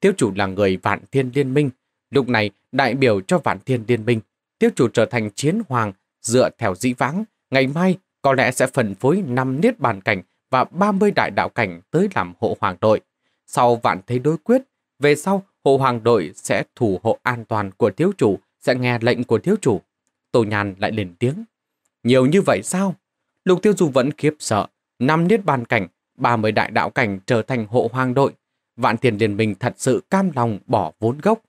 [SPEAKER 1] Thiếu chủ là người vạn thiên liên minh, lúc này đại biểu cho vạn thiên liên minh. Thiếu chủ trở thành chiến hoàng dựa theo dĩ vãng, ngày mai có lẽ sẽ phân phối 5 niết bàn cảnh và 30 đại đạo cảnh tới làm hộ hoàng đội. Sau vạn thế đối quyết, về sau hộ hoàng đội sẽ thủ hộ an toàn của thiếu chủ, sẽ nghe lệnh của thiếu chủ. tổ Nhàn lại lên tiếng. Nhiều như vậy sao? Lục tiêu dù vẫn khiếp sợ. Năm niết bàn cảnh 30 đại đạo cảnh trở thành hộ hoang đội, vạn tiền liền minh thật sự cam lòng bỏ vốn gốc.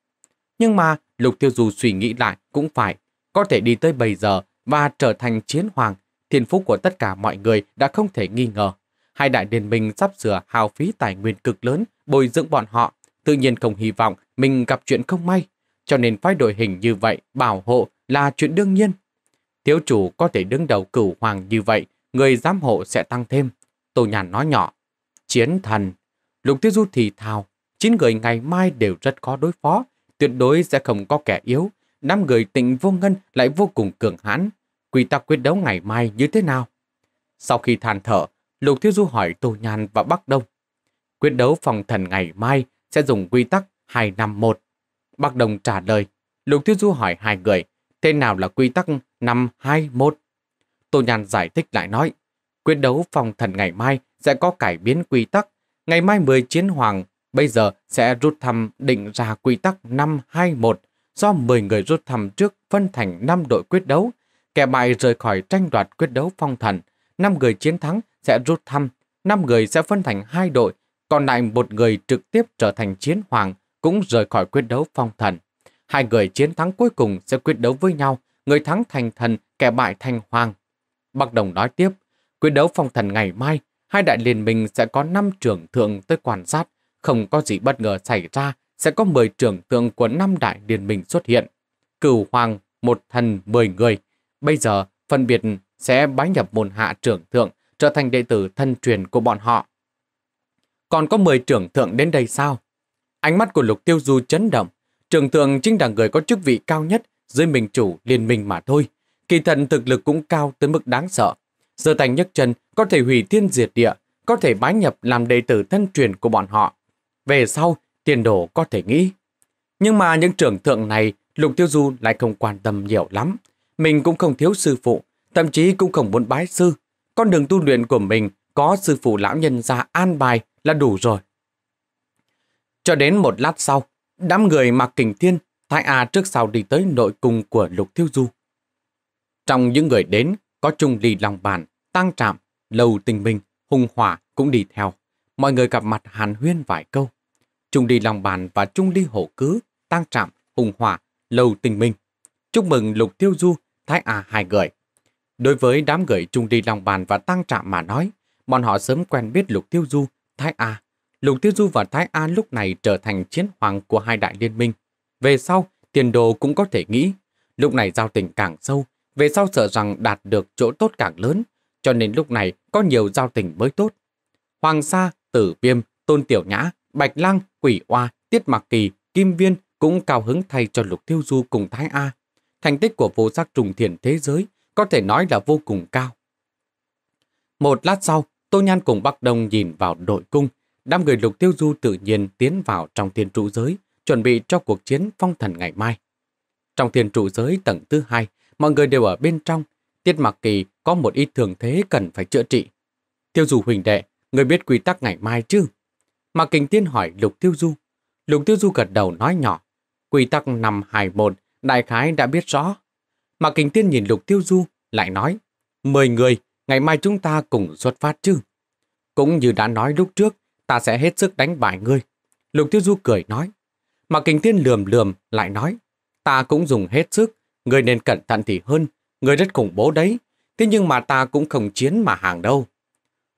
[SPEAKER 1] Nhưng mà Lục Tiêu Du suy nghĩ lại cũng phải, có thể đi tới bây giờ và trở thành chiến hoàng, thiên phúc của tất cả mọi người đã không thể nghi ngờ. Hai đại liền minh sắp sửa hào phí tài nguyên cực lớn bồi dưỡng bọn họ, tự nhiên không hy vọng mình gặp chuyện không may, cho nên phái đội hình như vậy bảo hộ là chuyện đương nhiên. Thiếu chủ có thể đứng đầu cửu hoàng như vậy, người giám hộ sẽ tăng thêm. Tô Nhàn nói nhỏ. Chiến thần. Lục Tiêu Du thì thào. Chín người ngày mai đều rất khó đối phó. Tuyệt đối sẽ không có kẻ yếu. Năm người tịnh vô ngân lại vô cùng cường hãn. Quy tắc quyết đấu ngày mai như thế nào? Sau khi than thở, Lục Tiêu Du hỏi Tô Nhàn và Bắc Đông. Quyết đấu phòng thần ngày mai sẽ dùng quy tắc 251. Bắc Đông trả lời. Lục Tiêu Du hỏi hai người, thế nào là quy tắc 521? Tô Nhàn giải thích lại nói, Quyết đấu phòng thần ngày mai sẽ có cải biến quy tắc. Ngày mai 10 chiến hoàng bây giờ sẽ rút thăm định ra quy tắc 521 do 10 người rút thăm trước phân thành 5 đội quyết đấu. Kẻ bại rời khỏi tranh đoạt quyết đấu phong thần. 5 người chiến thắng sẽ rút thăm. 5 người sẽ phân thành 2 đội. Còn lại một người trực tiếp trở thành chiến hoàng cũng rời khỏi quyết đấu phong thần. Hai người chiến thắng cuối cùng sẽ quyết đấu với nhau. Người thắng thành thần, kẻ bại thành hoàng. Bắc Đồng nói tiếp, Quyết đấu phong thần ngày mai, hai đại liên minh sẽ có 5 trưởng thượng tới quan sát, không có gì bất ngờ xảy ra, sẽ có 10 trưởng thượng của 5 đại liên minh xuất hiện. Cửu hoàng, một thần 10 người. Bây giờ, phân biệt sẽ bái nhập môn hạ trưởng thượng, trở thành đệ tử thân truyền của bọn họ. Còn có 10 trưởng thượng đến đây sao? Ánh mắt của Lục Tiêu Du chấn động. Trưởng thượng chính là người có chức vị cao nhất dưới mình chủ liên minh mà thôi. Kỳ thần thực lực cũng cao tới mức đáng sợ, giờ tay nhấc chân có thể hủy thiên diệt địa, có thể bái nhập làm đệ tử thân truyền của bọn họ. Về sau, tiền đồ có thể nghĩ. Nhưng mà những trưởng thượng này, Lục Tiêu Du lại không quan tâm nhiều lắm. Mình cũng không thiếu sư phụ, thậm chí cũng không muốn bái sư. Con đường tu luyện của mình có sư phụ lão nhân ra an bài là đủ rồi. Cho đến một lát sau, đám người mặc kình thiên, Thái A trước sau đi tới nội cung của Lục Tiêu Du. Trong những người đến, có Trung Ly lòng bàn, Tăng Trạm, Lầu Tình Minh, Hùng Hỏa cũng đi theo. Mọi người gặp mặt hàn huyên vài câu. Trung Ly lòng bàn và Trung Ly Hổ Cứ, Tăng Trạm, Hùng Hỏa, Lầu Tình Minh. Chúc mừng Lục Tiêu Du, Thái A hai người. Đối với đám người Trung Ly lòng bàn và Tăng Trạm mà nói, bọn họ sớm quen biết Lục Tiêu Du, Thái A. Lục Tiêu Du và Thái A lúc này trở thành chiến hoàng của hai đại liên minh. Về sau, tiền đồ cũng có thể nghĩ. Lúc này giao tình càng sâu, về sau sợ rằng đạt được chỗ tốt càng lớn, cho nên lúc này có nhiều giao tình mới tốt. Hoàng Sa, Tử Viêm, Tôn Tiểu Nhã, Bạch Lăng, Quỷ Oa, Tiết Mạc Kỳ, Kim Viên cũng cao hứng thay cho Lục Thiêu Du cùng Thái A. Thành tích của vô giác trùng thiền thế giới có thể nói là vô cùng cao. Một lát sau, Tô Nhan cùng Bắc Đông nhìn vào đội cung. Đám người Lục Tiêu Du tự nhiên tiến vào trong thiên trụ giới, chuẩn bị cho cuộc chiến phong thần ngày mai. Trong thiên trụ giới tầng thứ hai, mọi người đều ở bên trong. Tiết Mặc Kỳ có một ít thường thế cần phải chữa trị. Tiêu Du huỳnh đệ, người biết quy tắc ngày mai chứ? Mạc Kình Tiên hỏi Lục Tiêu Du. Lục Tiêu Du gật đầu nói nhỏ. Quy tắc năm hài một, đại khái đã biết rõ. Mạc Kình Tiên nhìn Lục Tiêu Du, lại nói. Mười người, ngày mai chúng ta cùng xuất phát chứ? Cũng như đã nói lúc trước, ta sẽ hết sức đánh bại ngươi. Lục Tiêu Du cười nói. Mạc Kình Tiên lườm lườm, lại nói. Ta cũng dùng hết sức, Người nên cẩn thận thì hơn, người rất khủng bố đấy. Thế nhưng mà ta cũng không chiến mà hàng đâu.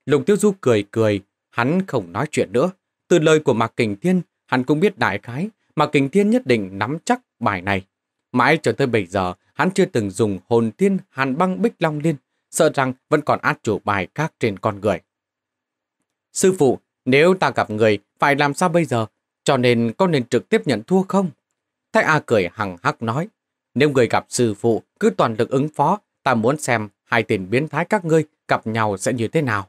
[SPEAKER 1] Lục Tiêu Du cười cười, hắn không nói chuyện nữa. Từ lời của Mạc Kình Thiên, hắn cũng biết đại khái, Mạc Kình Thiên nhất định nắm chắc bài này. Mãi cho tới bây giờ, hắn chưa từng dùng hồn thiên hàn băng bích long liên, sợ rằng vẫn còn át chủ bài khác trên con người. Sư phụ, nếu ta gặp người, phải làm sao bây giờ? Cho nên có nên trực tiếp nhận thua không? Thái A cười hằng hắc nói. Nếu người gặp sư phụ, cứ toàn lực ứng phó, ta muốn xem hai tiền biến thái các ngươi gặp nhau sẽ như thế nào.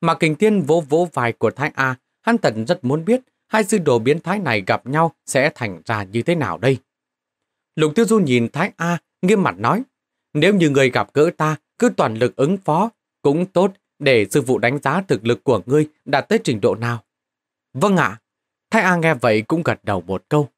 [SPEAKER 1] Mà kình tiên vỗ vỗ vai của Thái A, hắn thật rất muốn biết hai sư đồ biến thái này gặp nhau sẽ thành ra như thế nào đây. Lục Tiêu Du nhìn Thái A, nghiêm mặt nói, nếu như người gặp gỡ ta, cứ toàn lực ứng phó, cũng tốt để sư phụ đánh giá thực lực của ngươi đạt tới trình độ nào. Vâng ạ, Thái A nghe vậy cũng gật đầu một câu.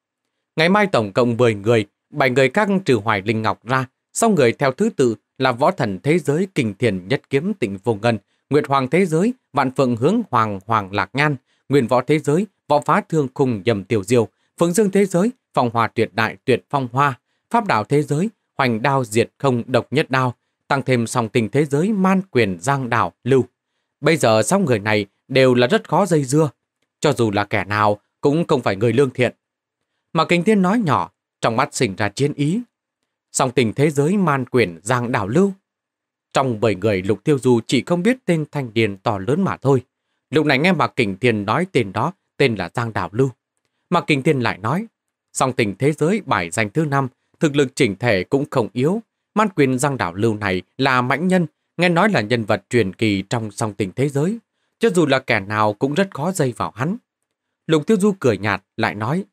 [SPEAKER 1] Ngày mai tổng cộng 10 người bảy người các trừ Hoài Linh Ngọc ra, sau người theo thứ tự là võ thần thế giới kinh thiền nhất kiếm tỉnh vô ngân, nguyệt hoàng thế giới, vạn phượng hướng hoàng hoàng lạc Ngan, nguyên võ thế giới, võ phá thương khung nhầm tiểu diêu, phượng dương thế giới, phòng hòa tuyệt đại tuyệt phong hoa, pháp đạo thế giới, hoành đao diệt không độc nhất đao, tăng thêm song tình thế giới man quyền giang đảo lưu. Bây giờ sáu người này đều là rất khó dây dưa, cho dù là kẻ nào cũng không phải người lương thiện. Mà Kinh Thiên nói nhỏ, trong mắt sinh ra chiến ý. Song tình thế giới man quyền giang đảo lưu. Trong bảy người Lục Tiêu Du chỉ không biết tên thanh điền to lớn mà thôi. Lúc này nghe Mạc Kình Thiên nói tên đó tên là Giang Đảo Lưu. Mạc Kình Thiên lại nói, song tình thế giới bài danh thứ năm, thực lực chỉnh thể cũng không yếu. Man quyền Giang Đảo Lưu này là mãnh nhân, nghe nói là nhân vật truyền kỳ trong song tình thế giới. Cho dù là kẻ nào cũng rất khó dây vào hắn. Lục Tiêu Du cười nhạt lại nói,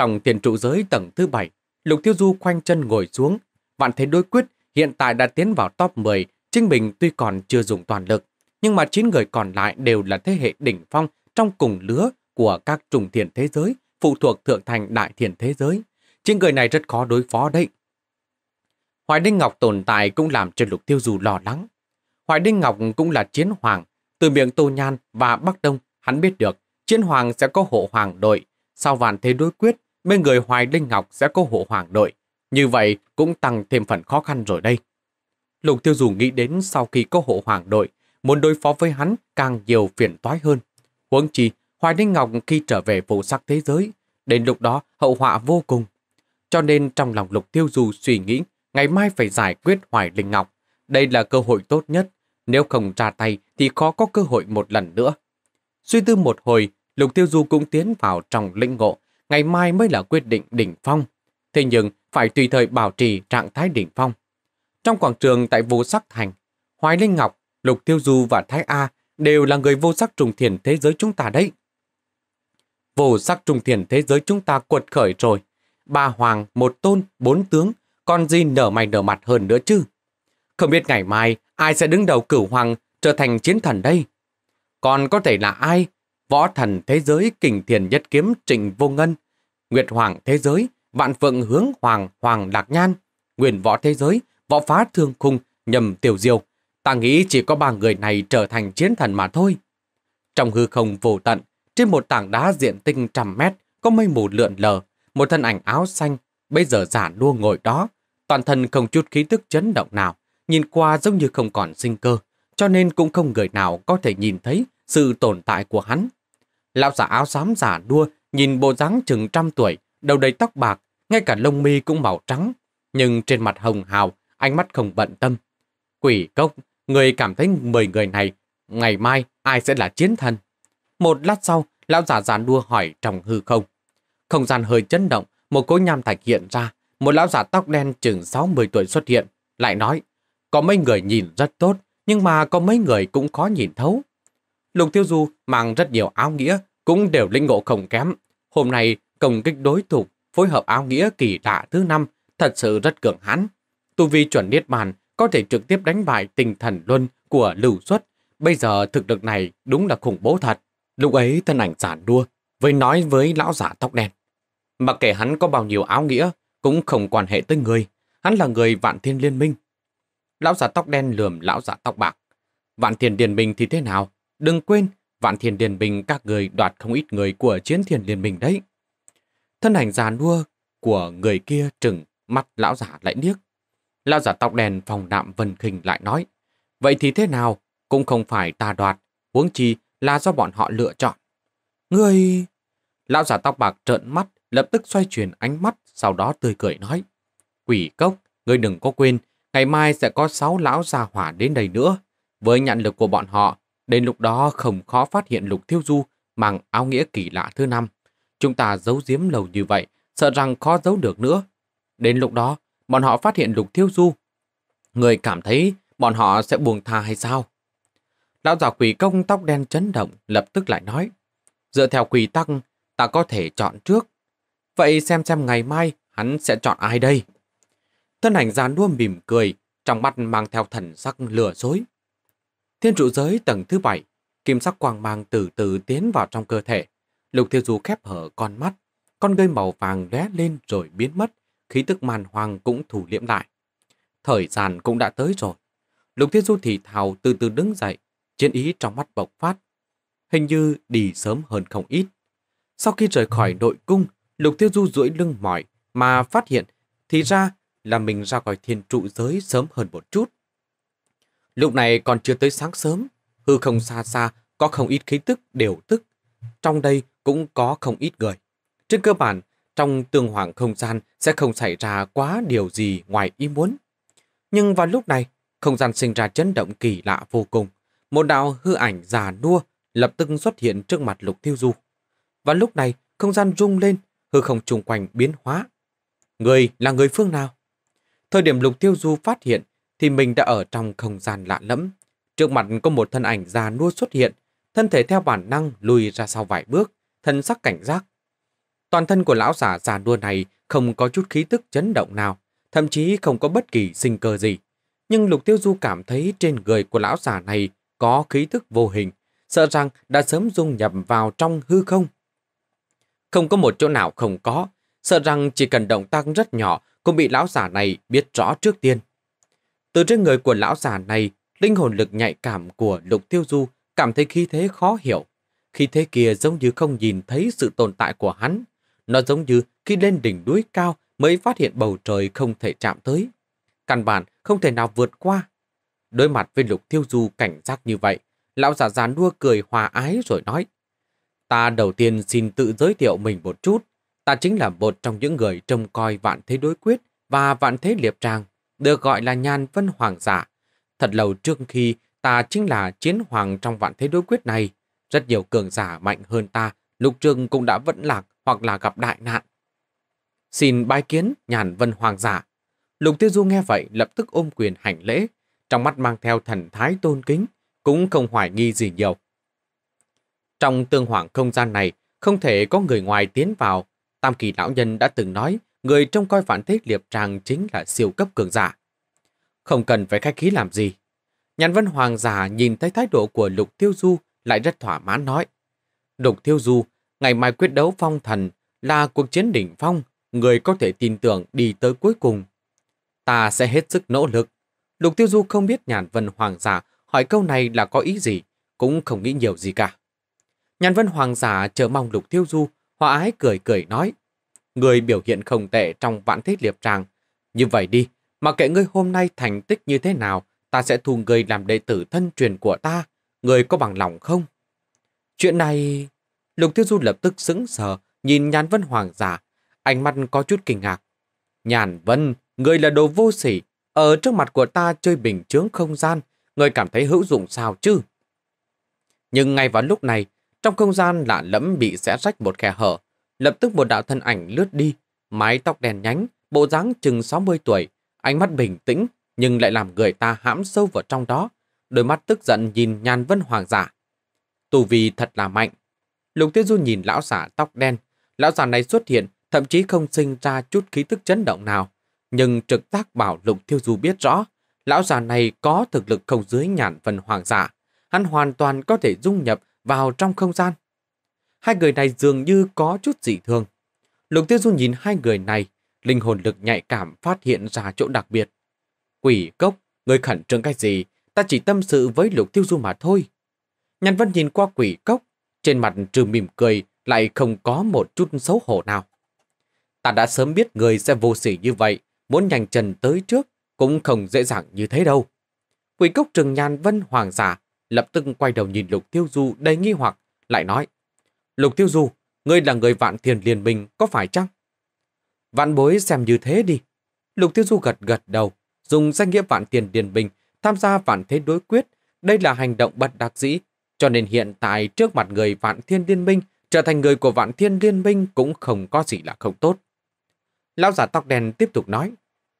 [SPEAKER 1] trong tiền trụ giới tầng thứ bảy, Lục Tiêu Du khoanh chân ngồi xuống. Vạn Thế Đối Quyết hiện tại đã tiến vào top 10, chính mình tuy còn chưa dùng toàn lực, nhưng mà 9 người còn lại đều là thế hệ đỉnh phong trong cùng lứa của các trùng thiền thế giới, phụ thuộc thượng thành đại thiền thế giới. 9 người này rất khó đối phó đấy. Hoài Đinh Ngọc tồn tại cũng làm cho Lục Tiêu Du lo lắng. Hoài Đinh Ngọc cũng là chiến hoàng, từ miệng Tô Nhan và Bắc Đông, hắn biết được chiến hoàng sẽ có hộ hoàng đội. Sau vạn thế đối quyết, bên người Hoài Linh Ngọc sẽ có hộ hoàng đội. Như vậy cũng tăng thêm phần khó khăn rồi đây. Lục Tiêu Dù nghĩ đến sau khi có hộ hoàng đội, muốn đối phó với hắn càng nhiều phiền toái hơn. Huống chi, Hoài Linh Ngọc khi trở về vô sắc thế giới, đến lúc đó hậu họa vô cùng. Cho nên trong lòng Lục Tiêu Dù suy nghĩ, ngày mai phải giải quyết Hoài Linh Ngọc. Đây là cơ hội tốt nhất, nếu không ra tay thì khó có cơ hội một lần nữa. Suy tư một hồi, Lục Tiêu Du cũng tiến vào trong lĩnh ngộ, ngày mai mới là quyết định đỉnh phong. Thế nhưng phải tùy thời bảo trì trạng thái đỉnh phong. Trong quảng trường tại Vô Sắc Thành, Hoài Linh Ngọc, Lục Tiêu Du và Thái A đều là người vô sắc trùng thiền thế giới chúng ta đấy. Vô sắc trùng thiền thế giới chúng ta quật khởi rồi. Ba hoàng, một tôn, bốn tướng, còn gì nở mày nở mặt hơn nữa chứ. Không biết ngày mai ai sẽ đứng đầu cửu hoàng trở thành chiến thần đây. Còn có thể là ai võ thần thế giới kình thiền nhất kiếm trịnh vô ngân, nguyệt hoàng thế giới, vạn phượng hướng hoàng hoàng lạc nhan, nguyên võ thế giới, võ phá thương khung, nhầm tiểu diêu. Ta nghĩ chỉ có ba người này trở thành chiến thần mà thôi. Trong hư không vô tận, trên một tảng đá diện tinh trăm mét, có mây mù lượn lờ, một thân ảnh áo xanh, bây giờ giả đua ngồi đó, toàn thân không chút khí tức chấn động nào, nhìn qua giống như không còn sinh cơ, cho nên cũng không người nào có thể nhìn thấy sự tồn tại của hắn. Lão giả áo xám giả đua, nhìn bộ dáng chừng trăm tuổi, đầu đầy tóc bạc, ngay cả lông mi cũng màu trắng. Nhưng trên mặt hồng hào, ánh mắt không bận tâm. Quỷ cốc, người cảm thấy 10 người này, ngày mai ai sẽ là chiến thần? Một lát sau, lão giả giàn đua hỏi trong hư không. Không gian hơi chấn động, một cối nham thạch hiện ra, một lão giả tóc đen chừng 60 tuổi xuất hiện, lại nói, có mấy người nhìn rất tốt, nhưng mà có mấy người cũng khó nhìn thấu. Lục Tiêu Du mang rất nhiều áo nghĩa, cũng đều linh ngộ không kém. Hôm nay, công kích đối thủ phối hợp áo nghĩa kỳ lạ thứ năm thật sự rất cường hãn. Tu vi chuẩn niết bàn có thể trực tiếp đánh bại tinh thần luân của Lưu Xuất. Bây giờ thực lực này đúng là khủng bố thật. Lúc ấy thân ảnh giản đua, với nói với lão giả tóc đen. Mặc kệ hắn có bao nhiêu áo nghĩa, cũng không quan hệ tới người. Hắn là người vạn thiên liên minh. Lão giả tóc đen lườm lão giả tóc bạc. Vạn thiên liên minh thì thế nào? Đừng quên, vạn thiền liên bình các người đoạt không ít người của chiến thiền liên minh đấy. Thân ảnh già nua của người kia trừng mắt lão giả lại điếc. Lão giả tóc đèn phòng nạm vần khình lại nói, vậy thì thế nào, cũng không phải ta đoạt, huống chi là do bọn họ lựa chọn. Người... Lão giả tóc bạc trợn mắt, lập tức xoay chuyển ánh mắt, sau đó tươi cười nói. Quỷ cốc, người đừng có quên, ngày mai sẽ có sáu lão già hỏa đến đây nữa. Với nhận lực của bọn họ, Đến lúc đó không khó phát hiện Lục Thiếu Du mang áo nghĩa kỳ lạ thứ năm. Chúng ta giấu giếm lâu như vậy, sợ rằng khó giấu được nữa. Đến lúc đó, bọn họ phát hiện Lục Thiếu Du. Người cảm thấy bọn họ sẽ buồn tha hay sao? Lão già quỷ công tóc đen chấn động, lập tức lại nói. Dựa theo quỷ tăng ta có thể chọn trước. Vậy xem xem ngày mai hắn sẽ chọn ai đây? Thân ảnh già nua mỉm cười, trong mắt mang theo thần sắc lừa dối. Thiên trụ giới tầng thứ bảy, kim sắc quang mang từ từ tiến vào trong cơ thể. Lục Thiêu Du khép hở con mắt, con gây màu vàng lóe lên rồi biến mất, khí tức màn hoàng cũng thủ liễm lại. Thời gian cũng đã tới rồi. Lục Thiên Du thì thào từ từ đứng dậy, chiến ý trong mắt bộc phát. Hình như đi sớm hơn không ít. Sau khi rời khỏi nội cung, Lục Thiên Du duỗi lưng mỏi mà phát hiện thì ra là mình ra khỏi thiên trụ giới sớm hơn một chút. Lúc này còn chưa tới sáng sớm, hư không xa xa có không ít khí tức đều tức. Trong đây cũng có không ít người. Trên cơ bản, trong tương hoảng không gian sẽ không xảy ra quá điều gì ngoài ý muốn. Nhưng vào lúc này, không gian sinh ra chấn động kỳ lạ vô cùng. Một đạo hư ảnh già nua lập tức xuất hiện trước mặt lục tiêu du. Và lúc này, không gian rung lên, hư không chung quanh biến hóa. Người là người phương nào? Thời điểm lục tiêu du phát hiện thì mình đã ở trong không gian lạ lẫm. Trước mặt có một thân ảnh già nua xuất hiện, thân thể theo bản năng lùi ra sau vài bước, thân sắc cảnh giác. Toàn thân của lão giả già nua này không có chút khí tức chấn động nào, thậm chí không có bất kỳ sinh cơ gì. Nhưng Lục Tiêu Du cảm thấy trên người của lão giả này có khí tức vô hình, sợ rằng đã sớm dung nhập vào trong hư không. Không có một chỗ nào không có, sợ rằng chỉ cần động tác rất nhỏ cũng bị lão giả này biết rõ trước tiên. Từ trên người của lão già này, linh hồn lực nhạy cảm của Lục Tiêu Du cảm thấy khí thế khó hiểu. Khí thế kia giống như không nhìn thấy sự tồn tại của hắn. Nó giống như khi lên đỉnh núi cao mới phát hiện bầu trời không thể chạm tới. Căn bản không thể nào vượt qua. Đối mặt với Lục Tiêu Du cảnh giác như vậy, lão già già đua cười hòa ái rồi nói. Ta đầu tiên xin tự giới thiệu mình một chút. Ta chính là một trong những người trông coi vạn thế đối quyết và vạn thế liệp trang được gọi là nhàn vân hoàng giả. Thật lâu trước khi ta chính là chiến hoàng trong vạn thế đối quyết này, rất nhiều cường giả mạnh hơn ta, lục trường cũng đã vẫn lạc hoặc là gặp đại nạn. Xin bái kiến nhàn vân hoàng giả. Lục tiêu du nghe vậy lập tức ôm quyền hành lễ, trong mắt mang theo thần thái tôn kính, cũng không hoài nghi gì nhiều. Trong tương hoàng không gian này, không thể có người ngoài tiến vào. Tam kỳ lão nhân đã từng nói người trông coi phản thích liệp tràng chính là siêu cấp cường giả. Không cần phải khách khí làm gì. Nhàn Vân Hoàng giả nhìn thấy thái độ của Lục Tiêu Du lại rất thỏa mãn nói. Lục Tiêu Du, ngày mai quyết đấu phong thần là cuộc chiến đỉnh phong, người có thể tin tưởng đi tới cuối cùng. Ta sẽ hết sức nỗ lực. Lục Tiêu Du không biết Nhàn Vân Hoàng giả hỏi câu này là có ý gì, cũng không nghĩ nhiều gì cả. Nhàn Vân Hoàng giả chờ mong Lục Tiêu Du, hòa ái cười cười nói. Người biểu hiện không tệ trong vạn thế liệp tràng. Như vậy đi, mà kệ ngươi hôm nay thành tích như thế nào, ta sẽ thu ngươi làm đệ tử thân truyền của ta. Ngươi có bằng lòng không? Chuyện này... Lục Tiêu Du lập tức sững sờ, nhìn Nhàn Vân Hoàng giả. Ánh mắt có chút kinh ngạc. Nhàn Vân, ngươi là đồ vô sỉ. Ở trước mặt của ta chơi bình chướng không gian, ngươi cảm thấy hữu dụng sao chứ? Nhưng ngay vào lúc này, trong không gian lạ lẫm bị rẽ rách một khe hở, Lập tức một đạo thân ảnh lướt đi, mái tóc đèn nhánh, bộ dáng chừng 60 tuổi, ánh mắt bình tĩnh nhưng lại làm người ta hãm sâu vào trong đó. Đôi mắt tức giận nhìn nhàn vân hoàng giả. Tù vi thật là mạnh. Lục Tiêu Du nhìn lão giả tóc đen. Lão giả này xuất hiện, thậm chí không sinh ra chút khí tức chấn động nào. Nhưng trực giác bảo Lục Tiêu Du biết rõ, lão già này có thực lực không dưới nhàn vân hoàng giả. Hắn hoàn toàn có thể dung nhập vào trong không gian Hai người này dường như có chút dị thường. Lục Tiêu Du nhìn hai người này, linh hồn lực nhạy cảm phát hiện ra chỗ đặc biệt. Quỷ cốc, người khẩn trương cái gì? Ta chỉ tâm sự với Lục Tiêu Du mà thôi. Nhàn Vân nhìn qua quỷ cốc, trên mặt trừ mỉm cười lại không có một chút xấu hổ nào. Ta đã sớm biết người sẽ vô sỉ như vậy, muốn nhanh chân tới trước cũng không dễ dàng như thế đâu. Quỷ cốc trường Nhan Vân hoàng giả lập tức quay đầu nhìn Lục Tiêu Du đầy nghi hoặc, lại nói Lục Tiêu Du, ngươi là người vạn thiền liền Minh có phải chăng? Vạn bối xem như thế đi. Lục Tiêu Du gật gật đầu, dùng danh nghĩa vạn tiền điền Minh tham gia vạn thế đối quyết. Đây là hành động bất đặc dĩ, cho nên hiện tại trước mặt người vạn thiên liên minh, trở thành người của vạn thiên liên minh cũng không có gì là không tốt. Lão giả tóc đen tiếp tục nói,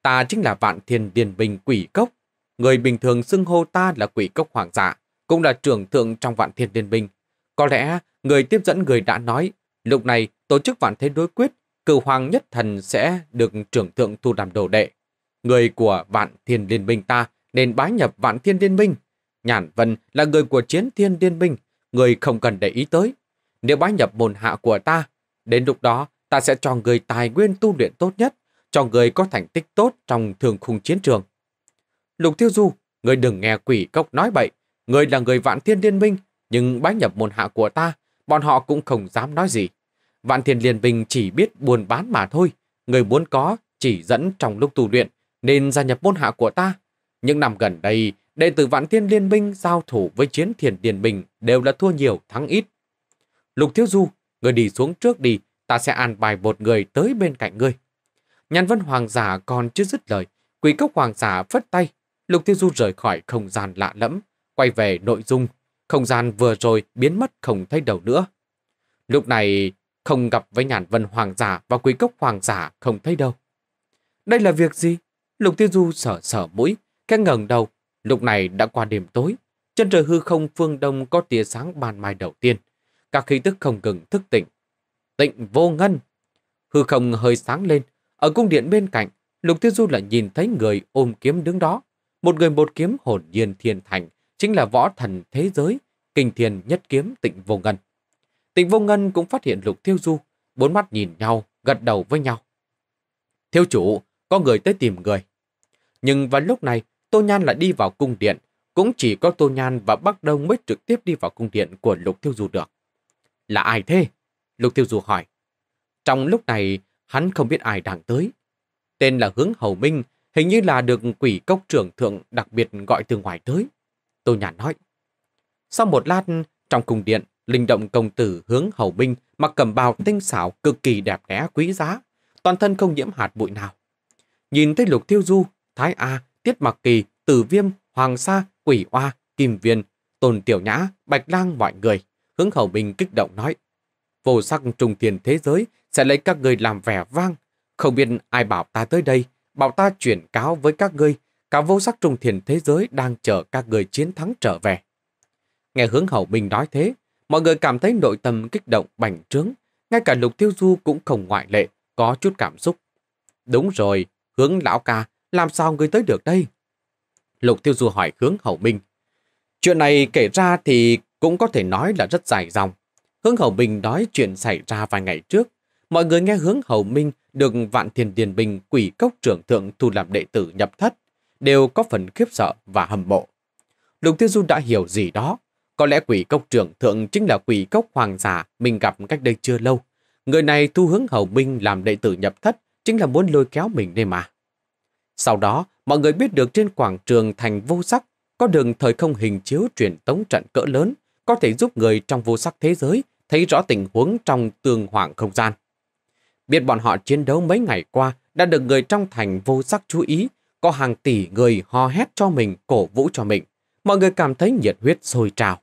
[SPEAKER 1] ta chính là vạn thiên Liên Minh quỷ cốc. Người bình thường xưng hô ta là quỷ cốc hoàng giả, cũng là trưởng thượng trong vạn thiên liên minh. Có lẽ người tiếp dẫn người đã nói, lúc này tổ chức vạn thế đối quyết, cử hoàng nhất thần sẽ được trưởng thượng thu làm đồ đệ. Người của vạn thiên liên minh ta nên bái nhập vạn thiên liên minh. Nhàn Vân là người của chiến thiên liên minh, người không cần để ý tới. Nếu bái nhập môn hạ của ta, đến lúc đó ta sẽ cho người tài nguyên tu luyện tốt nhất, cho người có thành tích tốt trong thường khung chiến trường. Lục Thiêu Du, người đừng nghe quỷ cốc nói bậy, người là người vạn thiên liên minh, nhưng bái nhập môn hạ của ta bọn họ cũng không dám nói gì. Vạn Thiên Liên Bình chỉ biết buồn bán mà thôi, người muốn có chỉ dẫn trong lúc tu luyện, nên gia nhập môn hạ của ta. Những năm gần đây, đệ tử Vạn Thiên Liên Minh giao thủ với chiến thiền Điền Bình đều là thua nhiều thắng ít. Lục Thiếu Du, người đi xuống trước đi, ta sẽ an bài một người tới bên cạnh ngươi. Nhàn vân hoàng giả còn chưa dứt lời, quỷ cốc hoàng giả phất tay, Lục Thiếu Du rời khỏi không gian lạ lẫm, quay về nội dung không gian vừa rồi biến mất không thấy đầu nữa. Lúc này không gặp với nhàn vân hoàng giả và quý cốc hoàng giả không thấy đâu. Đây là việc gì? Lục Tiêu Du sở sở mũi, cái ngẩng đầu. Lúc này đã qua đêm tối, chân trời hư không phương đông có tia sáng ban mai đầu tiên. Các khí tức không ngừng thức tỉnh. Tịnh vô ngân. Hư không hơi sáng lên. Ở cung điện bên cạnh, Lục Tiêu Du lại nhìn thấy người ôm kiếm đứng đó. Một người một kiếm hồn nhiên thiên thành, chính là võ thần thế giới, kinh thiền nhất kiếm tịnh vô ngân. Tịnh vô ngân cũng phát hiện lục thiêu du, bốn mắt nhìn nhau, gật đầu với nhau. Thiêu chủ, có người tới tìm người. Nhưng vào lúc này, Tô Nhan lại đi vào cung điện, cũng chỉ có Tô Nhan và Bắc Đông mới trực tiếp đi vào cung điện của Lục Thiêu Du được. Là ai thế? Lục Thiêu Du hỏi. Trong lúc này, hắn không biết ai đang tới. Tên là Hướng Hầu Minh, hình như là được quỷ cốc trưởng thượng đặc biệt gọi từ ngoài tới. Tô Nhàn nói. Sau một lát, trong cung điện, linh động công tử hướng hầu binh mặc cầm bào tinh xảo cực kỳ đẹp đẽ quý giá, toàn thân không nhiễm hạt bụi nào. Nhìn thấy lục tiêu du, thái A, tiết mặc kỳ, tử viêm, hoàng sa, quỷ oa, kim viên, tôn tiểu nhã, bạch lang mọi người, hướng hầu binh kích động nói. Vô sắc trùng tiền thế giới sẽ lấy các người làm vẻ vang. Không biết ai bảo ta tới đây, bảo ta chuyển cáo với các ngươi cả vô sắc trung thiền thế giới đang chờ các người chiến thắng trở về. Nghe hướng hậu minh nói thế, mọi người cảm thấy nội tâm kích động bành trướng, ngay cả lục tiêu du cũng không ngoại lệ, có chút cảm xúc. Đúng rồi, hướng lão ca, làm sao người tới được đây? Lục tiêu du hỏi hướng hậu minh. Chuyện này kể ra thì cũng có thể nói là rất dài dòng. Hướng hậu minh nói chuyện xảy ra vài ngày trước. Mọi người nghe hướng hậu minh được vạn thiền điền bình quỷ cốc trưởng thượng thu làm đệ tử nhập thất đều có phần khiếp sợ và hâm mộ. Lục Thiên Du đã hiểu gì đó. Có lẽ quỷ cốc trưởng thượng chính là quỷ cốc hoàng giả mình gặp cách đây chưa lâu. Người này thu hướng hầu binh làm đệ tử nhập thất chính là muốn lôi kéo mình đây mà. Sau đó, mọi người biết được trên quảng trường thành vô sắc có đường thời không hình chiếu truyền tống trận cỡ lớn có thể giúp người trong vô sắc thế giới thấy rõ tình huống trong tương hoàng không gian. Biết bọn họ chiến đấu mấy ngày qua đã được người trong thành vô sắc chú ý có hàng tỷ người ho hét cho mình, cổ vũ cho mình. Mọi người cảm thấy nhiệt huyết sôi trào.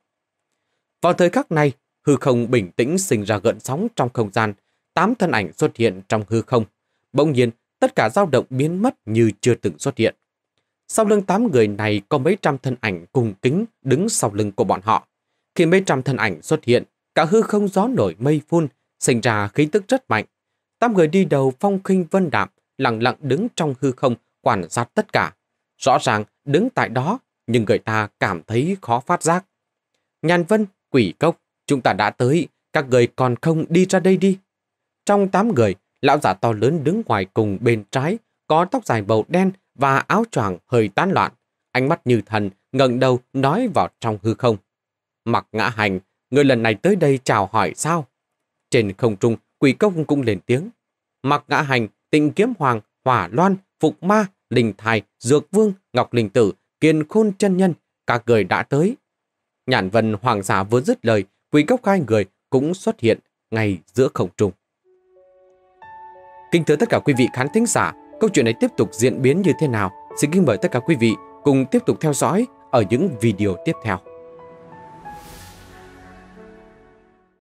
[SPEAKER 1] Vào thời khắc này, hư không bình tĩnh sinh ra gợn sóng trong không gian. Tám thân ảnh xuất hiện trong hư không. Bỗng nhiên, tất cả dao động biến mất như chưa từng xuất hiện. Sau lưng tám người này có mấy trăm thân ảnh cùng kính đứng sau lưng của bọn họ. Khi mấy trăm thân ảnh xuất hiện, cả hư không gió nổi mây phun, sinh ra khí tức rất mạnh. Tám người đi đầu phong khinh vân đạm, lặng lặng đứng trong hư không quản sát tất cả. Rõ ràng đứng tại đó, nhưng người ta cảm thấy khó phát giác. Nhàn Vân, Quỷ Cốc, chúng ta đã tới, các người còn không đi ra đây đi. Trong tám người, lão giả to lớn đứng ngoài cùng bên trái, có tóc dài màu đen và áo choàng hơi tán loạn. Ánh mắt như thần, ngẩng đầu nói vào trong hư không. Mặc ngã hành, người lần này tới đây chào hỏi sao? Trên không trung, quỷ cốc cũng lên tiếng. Mặc ngã hành, tịnh kiếm hoàng, hỏa loan, phục ma, Linh Thai, Dược Vương, Ngọc Linh Tử, Kiên Khôn Chân Nhân, các người đã tới. Nhãn Vân Hoàng giả vừa dứt lời, quỷ cốc hai người cũng xuất hiện ngay giữa không trung. Kính thưa tất cả quý vị khán thính giả, câu chuyện này tiếp tục diễn biến như thế nào? Xin kính mời tất cả quý vị cùng tiếp tục theo dõi ở những video tiếp theo.